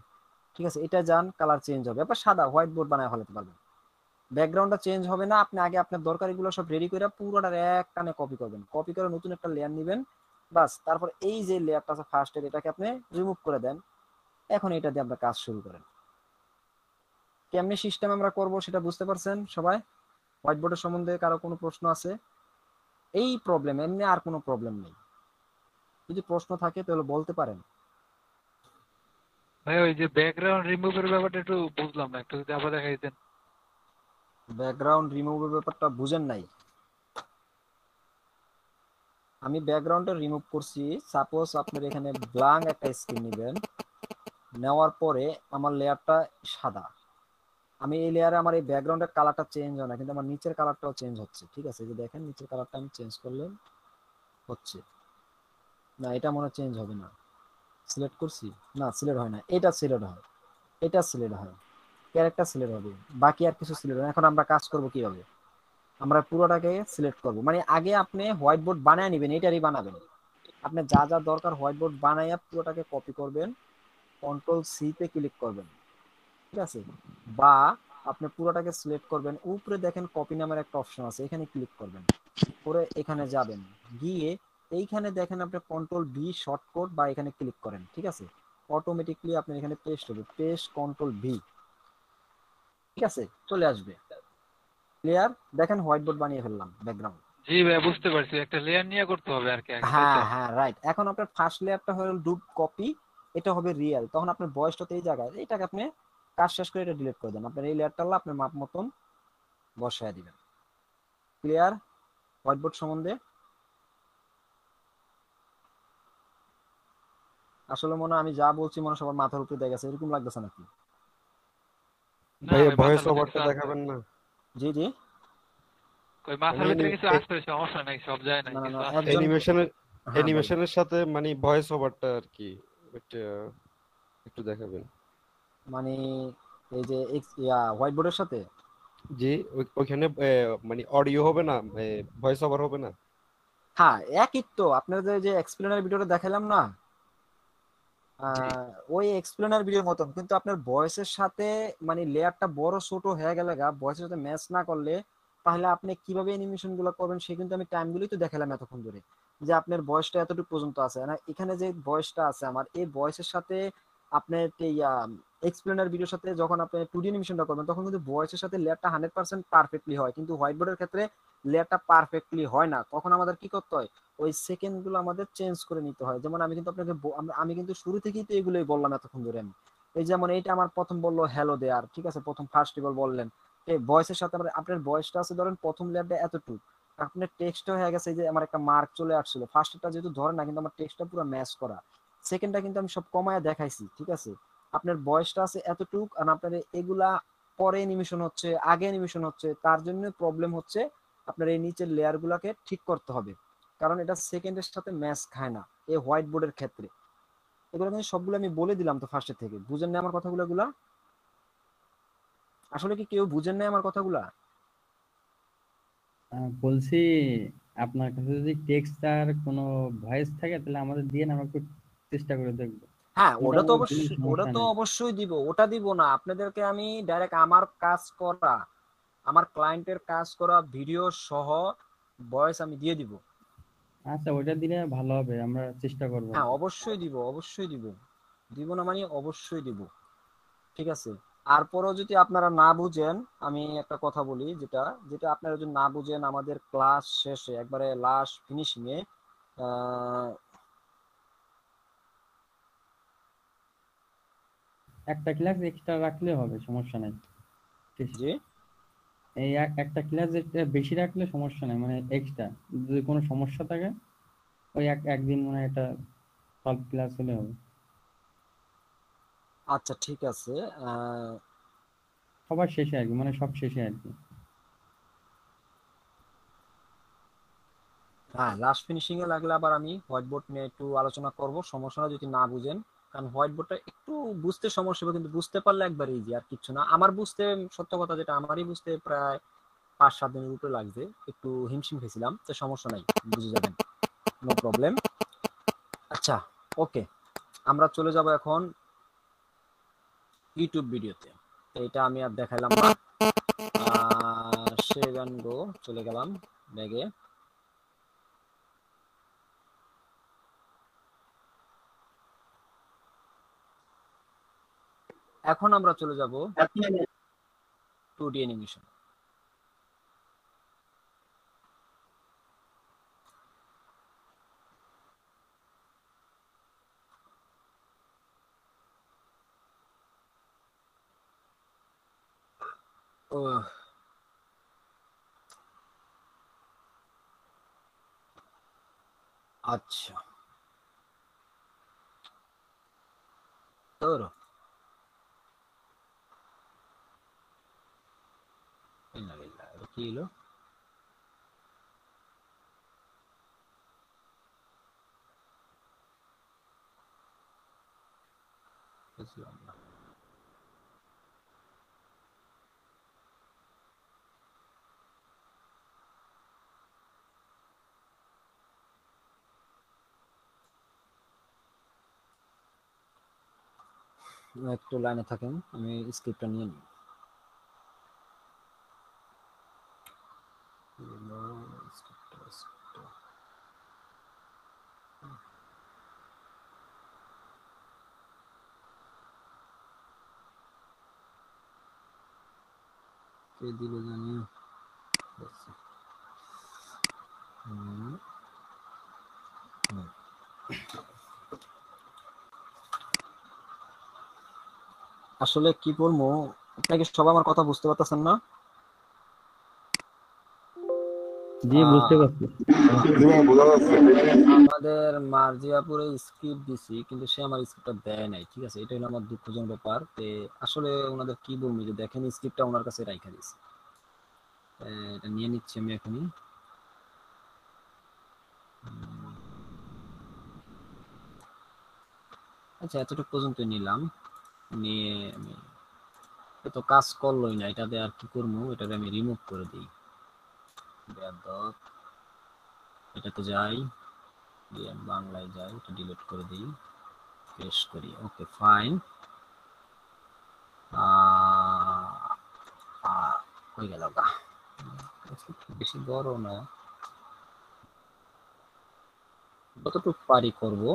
ঠিক আছে এটা যান কালার চেঞ্জ হবে এবার সাদা হোয়াইট বোর্ড বানায় ফেলাতে পারবেন ব্যাকগ্রাউন্ডটা চেঞ্জ হবে না আপনি আগে আপনার দরকারিগুলো সব রেডি করে পুরোটার এক টানে কপি করবেন কপি করে নতুন একটা লেয়ার নেবেন বাস তারপর এই যে লেয়ারটা আছে ফার্স্টের এটাকে আপনি রিমুভ করে দেন এখন এটা দিয়ে আমরা কাজ শুরু করেন কেমনি সিস্টেম আমরা করব সেটা বুঝতে পারছেন সবাই হোয়াইট বোর্ডের সম্বন্ধে কারো কোনো প্রশ্ন আছে এই প্রবলেম এমনি আর কোনো প্রবলেম নেই যদি প্রশ্ন থাকে তাহলে বলতে পারেন ভাই ওই যে ব্যাকগ্রাউন্ড রিমুভের ব্যাপারটা একটু বুঝলাম না একটু যদি আবার দেখাই দেন ব্যাকগ্রাউন্ড রিমুভের ব্যাপারটা বুঝেন নাই আমি ব্যাকগ্রাউন্ডটা রিমুভ করছি সাপোজ আপনার এখানে ব্ল্যাঙ্ক একটা স্ক্রিন নেবেন নেওয়ার পরে আমার লেয়ারটা সাদা আমি এই লেয়ারে আমার এই ব্যাকগ্রাউন্ডের কালারটা চেঞ্জ হয় না কিন্তু আমার নিচের কালারটাও চেঞ্জ হচ্ছে ঠিক আছে যে দেখেন নিচের কালারটা আমি চেঞ্জ করলে হচ্ছে না এটা মনে চেঞ্জ হবে না সিলেক্ট করছি না সিলেক্ট হয় না এটা সিলেক্ট হয় এটা সিলেক্ট হয় ক্যারেক্টার সিলেক্ট হবে বাকি আর কিছু সিলেক্ট হয় এখন আমরা কাজ করব কিভাবে আমরা পুরোটাকে সিলেক্ট করব মানে আগে আপনি হোয়াইট বোর্ড বানায় নেবেন এটারই বানাবেন আপনি যা যা দরকার হোয়াইট বোর্ড বানাইয়া পুরোটাকে কপি করবেন কন্ট্রোল সি তে ক্লিক করবেন ঠিক আছে বা আপনি পুরোটাকে সিলেক্ট করবেন উপরে দেখেন কপি নামের একটা অপশন আছে এখানে ক্লিক করবেন করে এখানে যাবেন গিয়ে এইখানে দেখেন আপনি কন্ট্রোল ভি শর্টকট বা এখানে ক্লিক করেন ঠিক আছে অটোমেটিকলি আপনি এখানে পেস্ট হবে পেস্ট কন্ট্রোল ভি ঠিক আছে চলে আসবে ক্লিয়ার দেখেন হোয়াইট বোর্ড বানিয়ে ফেললাম ব্যাকগ্রাউন্ড জি ভাই বুঝতে পারছি একটা লেয়ার নিয়ে করতে হবে আর কি হ্যাঁ হ্যাঁ রাইট এখন আপনার ফার্স্ট লেয়ারটা হলো ডুব কপি এটা হবে রিয়েল তখন আপনার বয়সটা এই জায়গায় এটাকে আপনি কাজ শেষ করে এটা ডিলিট করে দেন আপনার এই লেয়ারটা আপনার মাপ মতন বসায় দিবেন ক্লিয়ার হোয়াইট বোর্ড সম্বন্ধে আসলে মনে আমি যা বলছি মনে সবার মাথার উপরে দেখা গেছে এরকম লাগতেছে নাকি ভাইয়া ভয়েস ওভারটা দেখাবেন না জি জি কই মাথার ভিতরে কিছু আসছে সমস্যা নাই সব যায় না কিছু অ্যানিমেশনের অ্যানিমেশনের সাথে মানে ভয়েস ওভারটা আর কি একটু দেখাবেন মানে এই যে ইয়া হোয়াইট বোর্ডের সাথে জি ওইখানে মানে অডিও হবে না ভয়েস ওভার হবে না হ্যাঁ একই তো আপনাদের যে এক্সপ্লেনার ভিডিওটা দেখালাম না ওই এক্সপ্লেনার ভিডিওর মতন কিন্তু আপনার ভয়েসের সাথে মানে লেয়ারটা বড় ছোট হয়ে গেলে গা ভয়েসের সাথে ম্যাচ না করলে তাহলে আপনি কিভাবে অ্যানিমেশন গুলো করবেন সে কিন্তু আমি টাইম তো দেখালাম এতক্ষণ ধরে যে আপনার বয়সটা এতটুকু পর্যন্ত আছে না এখানে যে বয়সটা আছে আমার এই বয়সের সাথে আপনার এক্সপ্লেনার ভিডিওর সাথে যখন আপনি টু ডি অ্যানিমেশনটা করবেন তখন কিন্তু ভয়েসের সাথে লেয়ারটা হান্ড্রেড পার্সেন্ট পারফেক্টলি হয় কিন্তু হোয়াইট বোর্ডের ক্ষেত্রে লেয়ারটা পারফেক্টলি হয় না তখন আমাদের কি করতে হয় ওই সেকেন্ড গুলো আমাদের চেঞ্জ করে নিতে হয় যেমন আমি কিন্তু আপনাকে আমি কিন্তু শুরু থেকেই তো এগুলোই বললাম এতক্ষণ ধরে আমি এই যেমন এইটা আমার প্রথম বললো হ্যালো দেয়ার ঠিক আছে প্রথম ফার্স্ট বল বললেন এই ভয়েসের সাথে আপনার ভয়েসটা আছে ধরেন প্রথম লেয়ারটা এতটুকু আপনার টেক্সটটা হয়ে গেছে যে আমার একটা মার্ক চলে আসছিল ফার্স্টটা যেহেতু ধরে না কিন্তু আমার টেক্সটটা পুরো ম্যাচ করা সেকেন্ডটা কিন্তু আমি সব কমায় দেখাইছি ঠিক আছে আপনার বয়সটা আছে এতটুক আর আপনার এগুলা পরে অ্যানিমেশন হচ্ছে আগে অ্যানিমেশন হচ্ছে তার জন্য প্রবলেম হচ্ছে আপনার এই নিচের লেয়ার গুলাকে ঠিক করতে হবে কারণ এটা সেকেন্ডের সাথে ম্যাচ খায় না এই হোয়াইট বোর্ডের ক্ষেত্রে এগুলো কিন্তু সবগুলো আমি বলে দিলাম তো ফার্স্টের থেকে বুঝেন না আমার কথাগুলো গুলা আসলে কি কেউ বুঝেন না আমার কথাগুলা বলছি আপনার কাছে যদি টেক্সট আর কোনো ভয়েস থাকে তাহলে আমাদের দিয়ে আমরা একটু চেষ্টা করে দেখব হ্যাঁ ওটা তো অবশ্যই ওটা তো অবশ্যই দিব ওটা দিব না আপনাদেরকে আমি ডাইরেক্ট আমার কাজ করা আমার ক্লায়েন্টের কাজ করা ভিডিও সহ ভয়েস আমি দিয়ে দিব আচ্ছা ওইটা দিলে ভালো হবে আমরা চেষ্টা করব হ্যাঁ অবশ্যই দিব অবশ্যই দিব দিব না মানে অবশ্যই দিব ঠিক আছে আর পরেও যদি আপনারা না বুঝেন আমি একটা কথা বলি যেটা যেটা আপনারা যদি না বুঝেন আমাদের ক্লাস শেষে একবারে লাস্ট ফিনিশিং এ একটা ক্লাস এক্সট্রা রাখলে হবে সমস্যা নাই জি এই একটা ক্লাস বেশি রাখলে সমস্যা নাই মানে এক্সট্রা যদি কোনো সমস্যা থাকে ওই এক একদিন মানে একটা সলভ ক্লাস হলে হবে আচ্ছা ঠিক আছে সবার শেষে আর কি মানে সব শেষে আর কি হ্যাঁ লাস্ট ফিনিশিং এ লাগলে আবার আমি হোয়াইট বোর্ড নিয়ে একটু আলোচনা করব সমস্যা যদি না বুঝেন কারণ হোয়াইট বোর্ডটা একটু বুঝতে সমস্যা হবে কিন্তু বুঝতে পারলে একবার ইজি আর কিছু না আমার বুঝতে সত্য কথা যেটা আমারই বুঝতে প্রায় পাঁচ সাত দিনের উপরে লাগছে একটু হিমশিম খেয়েছিলাম তো সমস্যা নাই বুঝে যাবেন নো প্রবলেম আচ্ছা ওকে আমরা চলে যাব এখন ইউটিউব ভিডিওতে এটা আমি আর দেখাইলাম না সে গান গো চলে গেলাম ব্যাগে এখন আমরা চলে যাব টু ডি অ্যানিমেশন আচ্ছা তোর লি লো একটু লাইনে থাকি আমি স্ক্রিপ্টটা নিই নি কে দিল জানি আসলে কি বলবো আপনাকে সবাই আমার কথা বুঝতে পারতেছেন না জি বুঝতে পারছি আমাদের মার্জিয়াপুরে স্ক্রিপ্ট দিছি কিন্তু সে আমার স্ক্রিপ্টটা দেয় নাই ঠিক আছে আমার দুঃখজনক ব্যাপার তে আসলে ওনাদের কি বলবো যে দেখেন স্ক্রিপ্টটা ওনার কাছে রাইখা দিছি এটা নিয়ে নিচ্ছি আমি এখনই আচ্ছা এতটুকু পর্যন্ত নিলাম নিয়ে আমি তো কাজ করলোই না এটাতে আর কি করবো এটাকে আমি রিমুভ করে দিই বেয়াদব এটাতে যাই দিয়ে বাংলায় যাই এটা ডিলিট করে দিই করি ওকে ফাইন হয়ে গেল গা বেশি বড় না যতটুকু পারি করবো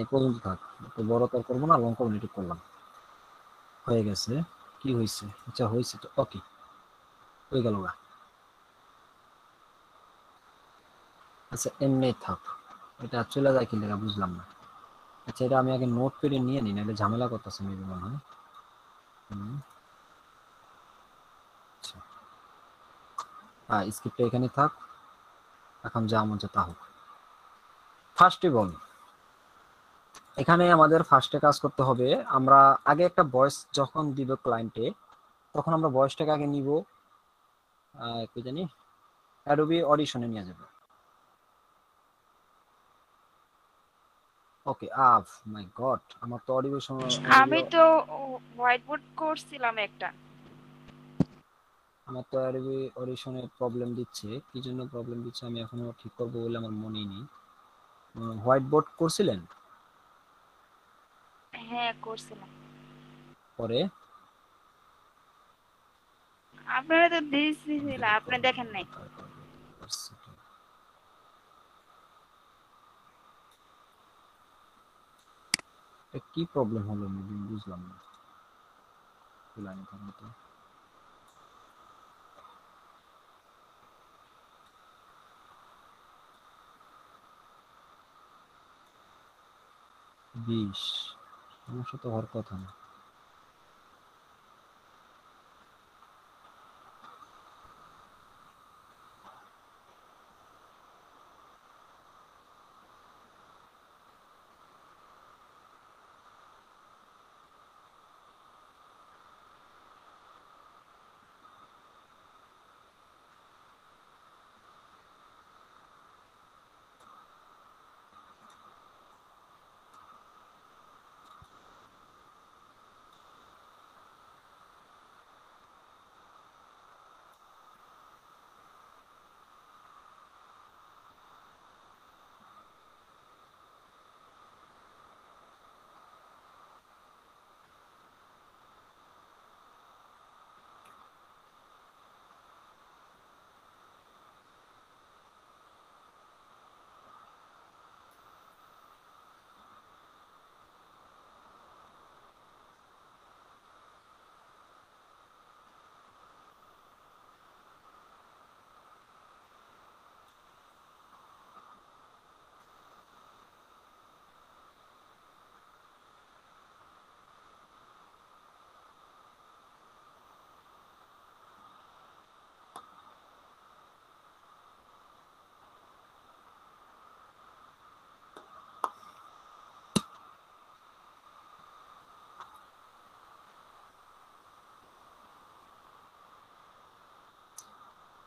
এই পর্যন্ত থাক তো বড় তো করবো না লং কমিউনিটি করলাম হয়ে গেছে কি হয়েছে আচ্ছা হয়েছে তো ওকে হয়ে গেল গা আচ্ছা এমনি থাক এটা চলে যায় কিনা বুঝলাম না আচ্ছা এটা আমি আগে নোট পেডে নিয়ে নিই না এটা ঝামেলা করতেছে মেবি মনে হয় স্ক্রিপ্টটা আচ্ছা। এখানে থাক এখন যা মন যা তা হোক ফার্স্টে অফ এখানে আমাদের ফার্স্টে কাজ করতে হবে আমরা আগে একটা বয়স যখন দিব ক্লায়েন্টে তখন আমরা বয়সটাকে আগে নিব কি জানি অ্যাডোবি অডিশনে নিয়ে যাব ওকে আফ মাই গড আমার তো অডিও সমস্যা আমি তো হোয়াইট বোর্ড করছিলাম একটা আমার তো অ্যাডোবি অডিশনে প্রবলেম দিচ্ছে কি জন্য প্রবলেম দিচ্ছে আমি এখনো ঠিক করব বলে আমার মনেই নেই হোয়াইট বোর্ড করছিলেন হ্যাঁ করছিলাম পরে আপনারা তো দিয়েছিলেন আপনি দেখেন নাই কি প্রবলেম হলো মেবিন বুঝলাম না ফুলানি থাকতো বিশ সমস্যা তো হওয়ার কথা না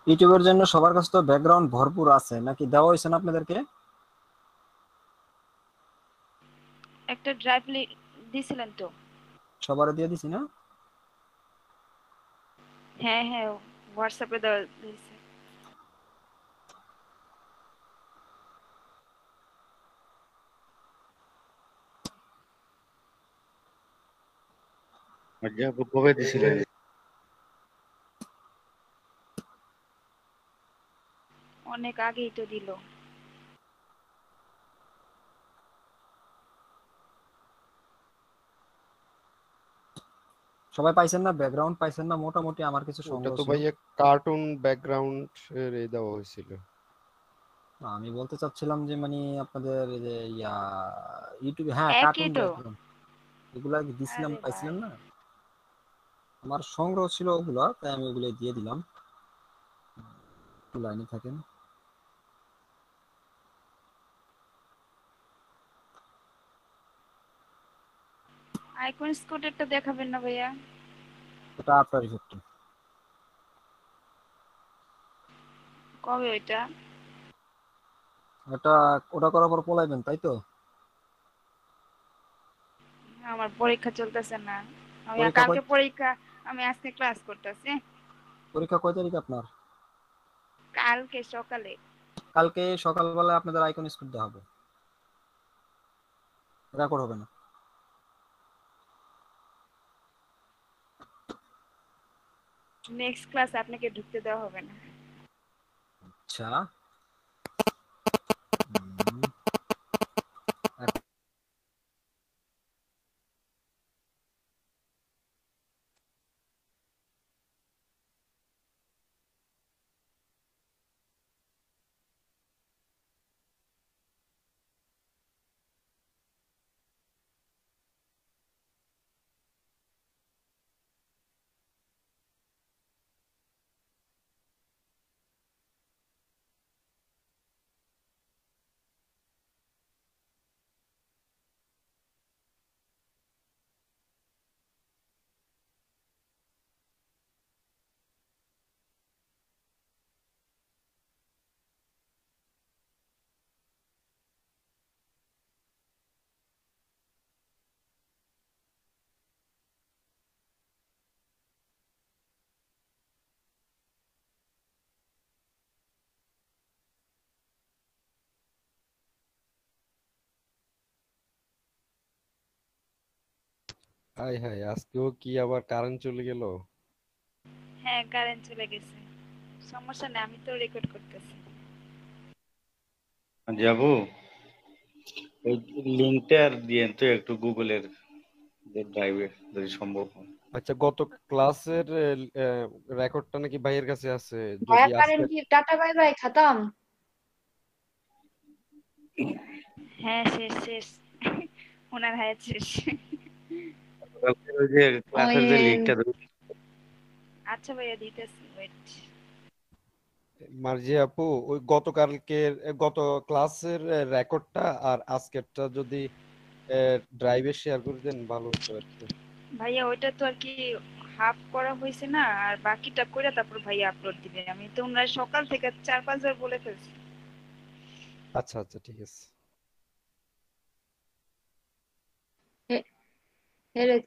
ইউটিউবের জন্য সবার কাছে তো ব্যাকগ্রাউন্ড ভরপুর আছে নাকি দেওয়া হয়েছে না আপনাদেরকে একটা ড্রাইভ দিছিলেন তো সবার দিয়ে দিছি না হ্যাঁ হ্যাঁ হোয়াটসঅ্যাপে দেওয়া দিয়েছে আজ্ঞা কবে দিছিলেন অনেক আগেই তো দিল সবাই পাইছেন না ব্যাকগ্রাউন্ড পাইছেন না মোটামুটি আমার কিছু সংগ্রহ তো ভাই কার্টুন ব্যাকগ্রাউন্ড রে দেওয়া হয়েছিল আমি বলতে চাচ্ছিলাম যে মানে আপনাদের যে ইয়া ইউটিউবে হ্যাঁ কার্টুন এগুলা কি দিছিলাম পাইছিলেন না আমার সংগ্রহ ছিল ওগুলা তাই আমি ওগুলা দিয়ে দিলাম লাইনে থাকেন আইকন স্কুটারটা দেখাবেন না ভাইয়া ওটা আপনার ক্ষেত্রে কবে ওইটা ওটা ওটা করার পর পলাইবেন তাই তো আমার পরীক্ষা চলতেছে না আমি কালকে পরীক্ষা আমি আজকে ক্লাস করতেছি পরীক্ষা কয় তারিখ আপনার কালকে সকালে কালকে সকালবেলা আপনাদের আইকন স্কুল দেওয়া হবে রেকর্ড হবে না নেক্সট ক্লাস আপনাকে ঢুকতে দেওয়া হবে না আচ্ছা হাই হাই আজকেও কি আবার কারেন্ট চলে গেল হ্যাঁ কারেন্ট চলে গেছে সমস্যা নেই আমি তো রেকর্ড করতেছি যাব ওই লিংকটা আর দিয়েন তো একটু গুগলের যে ড্রাইভে যদি সম্ভব হয় আচ্ছা গত ক্লাসের রেকর্ডটা নাকি ভাইয়ের কাছে আছে যদি কারেন্ট কি টাটা বাই বাই খতম হ্যাঁ শেষ শেষ ওনার হায়াত শেষ ক্লাসের মার্জি আপু ওই গতকালকের গত ক্লাসের রেকর্ডটা আর আজকেরটা যদি ড্রাইভে শেয়ার করে দেন ভালো হতো আর কি ভাইয়া ওইটা তো আর কি হাফ করা হয়েছে না আর বাকিটা কইরা তারপর ভাইয়া আপলোড দিবে আমি তো ওনার সকাল থেকে চার পাঁচবার বলে ফেলছি আচ্ছা আচ্ছা ঠিক আছে হেরে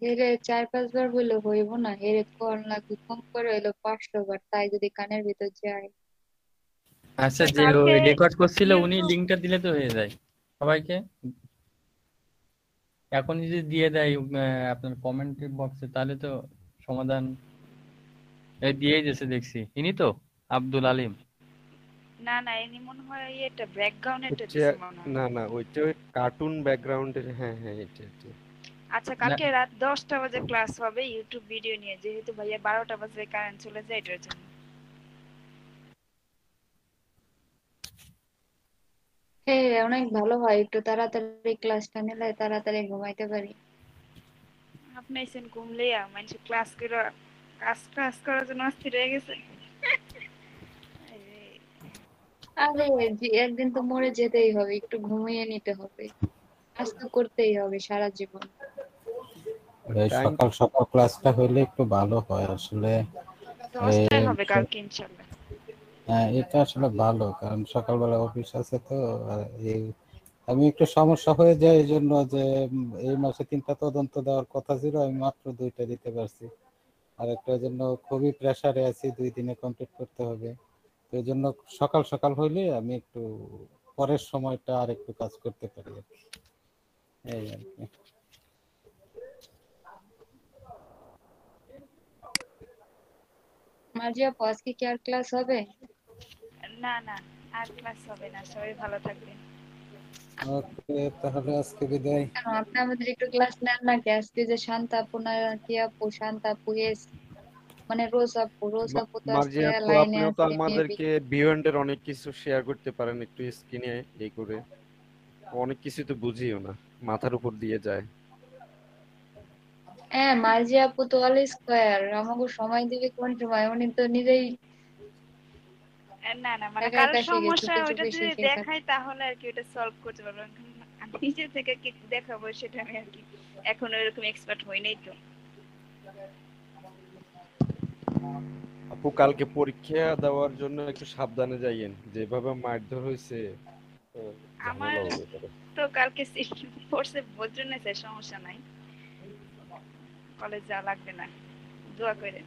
হেরে চার পাঁচবার বললে হইব না হেরে কর লাগবে কম করে হইলো পাঁচশো বার তাই যদি কানের ভিতর যায় আচ্ছা যে রেকর্ড করছিল উনি লিংকটা দিলে তো হয়ে যায় সবাইকে এখন যদি দিয়ে দেয় আপনার কমেন্ট বক্সে তাহলে তো সমাধান দিয়ে দিয়েছে দেখছি ইনি তো আব্দুল আলিম না না এনি মনে হয় এটা ব্যাকগ্রাউন্ডেরটা দিছে না না ওইটা ওই কার্টুন ব্যাকগ্রাউন্ডের হ্যাঁ হ্যাঁ এটা এটা আচ্ছা কালকে রাত 10টা বাজে ক্লাস হবে ইউটিউব ভিডিও নিয়ে যেহেতু ভাইয়া 12টা বাজে কারেন্ট চলে যায় এটার জন্য হ্যাঁ অনেক ভালো হয় একটু তাড়াতাড়ি ক্লাসটা নিলে তাড়াতাড়ি ঘুমাইতে পারি আপনি এসেন ঘুমলে মানে ক্লাস করে কাজ কাজ করার জন্য অস্থির হয়ে গেছে আরে একদিন তো মরে যেতেই হবে একটু ঘুমিয়ে নিতে হবে কাজ তো করতেই হবে সারা জীবন সকাল সকাল ক্লাসটা হইলে একটু ভালো হয় আসলে হ্যাঁ এটা আসলে ভালো কারণ সকালবেলা অফিস আছে তো আমি একটু সমস্যা হয়ে যায় এই জন্য যে এই মাসে তিনটা তদন্ত দেওয়ার কথা ছিল আমি মাত্র দুইটা দিতে পারছি আর একটা জন্য খুবই প্রেসারে আছি দুই দিনে কমপ্লিট করতে হবে এই জন্য সকাল সকাল হইলে আমি একটু পরের সময়টা আর একটু কাজ করতে পারি আর কি এই আর কি মার্জি আপু কি আর ক্লাস হবে না না আর ক্লাস হবে না সবাই ভালো থাকবেন ওকে তাহলে আজকে বিদায় আপনি আমাদের একটু ক্লাস নেন না কি আজকে যে শান্তা আপু কি আপু শান্তা আপু এস মানে রোজা রোজা পোতা লাইনে আপনি তো আমাদেরকে বিয়ন্ডের অনেক কিছু শেয়ার করতে পারেন একটু স্ক্রিনে এই করে অনেক কিছু তো বুঝিও না মাথার উপর দিয়ে যায় হ্যাঁ মার্জিয়া আপু তো অল স্কয়ার আমাকে সময় দিবে কোন সময় উনি তো নিজেই না না মানে কারো সমস্যা ওটা যদি দেখাই তাহলে আর কি ওটা সলভ করতে পারবো নিজে থেকে কি দেখাবো সেটা আমি আর কি এখন এরকম এক্সপার্ট হই নাই তো আপু কালকে পরীক্ষা দেওয়ার জন্য একটু সাবধানে যাইয়েন যেভাবে মারধর হয়েছে আমার তো কালকে ফোর্সে বজ্র নেছে সমস্যা নাই কলেজ যা লাগবে না দোয়া করেন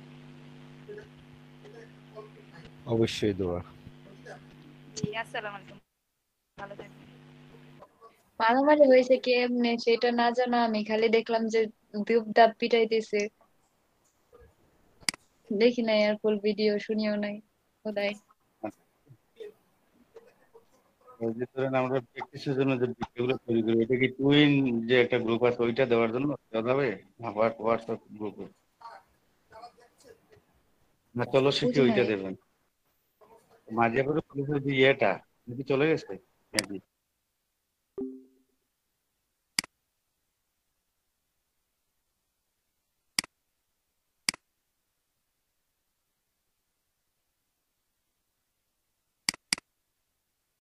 অবশ্যই দোয়া আসসালামু আলাইকুম ভালো থাকবেন মারামারি হয়েছে কে এমনি সেটা না জানা আমি খালি দেখলাম যে দুপ দাপ পিটাইতেছে দেখি নাই আর ফুল ভিডিও শুনিও নাই খোদাই ভিতরে আমরা প্র্যাকটিসের জন্য যে ভিডিওগুলো তৈরি করি এটা কি টুইন যে একটা গ্রুপ আছে ওইটা দেওয়ার জন্য দেওয়া যাবে হোয়াটসঅ্যাপ গ্রুপে না চলো শিখি ওইটা দেবেন মাঝে করে পুলিশের যে ইয়েটা নাকি চলে গেছে নাকি হ্যাঁ,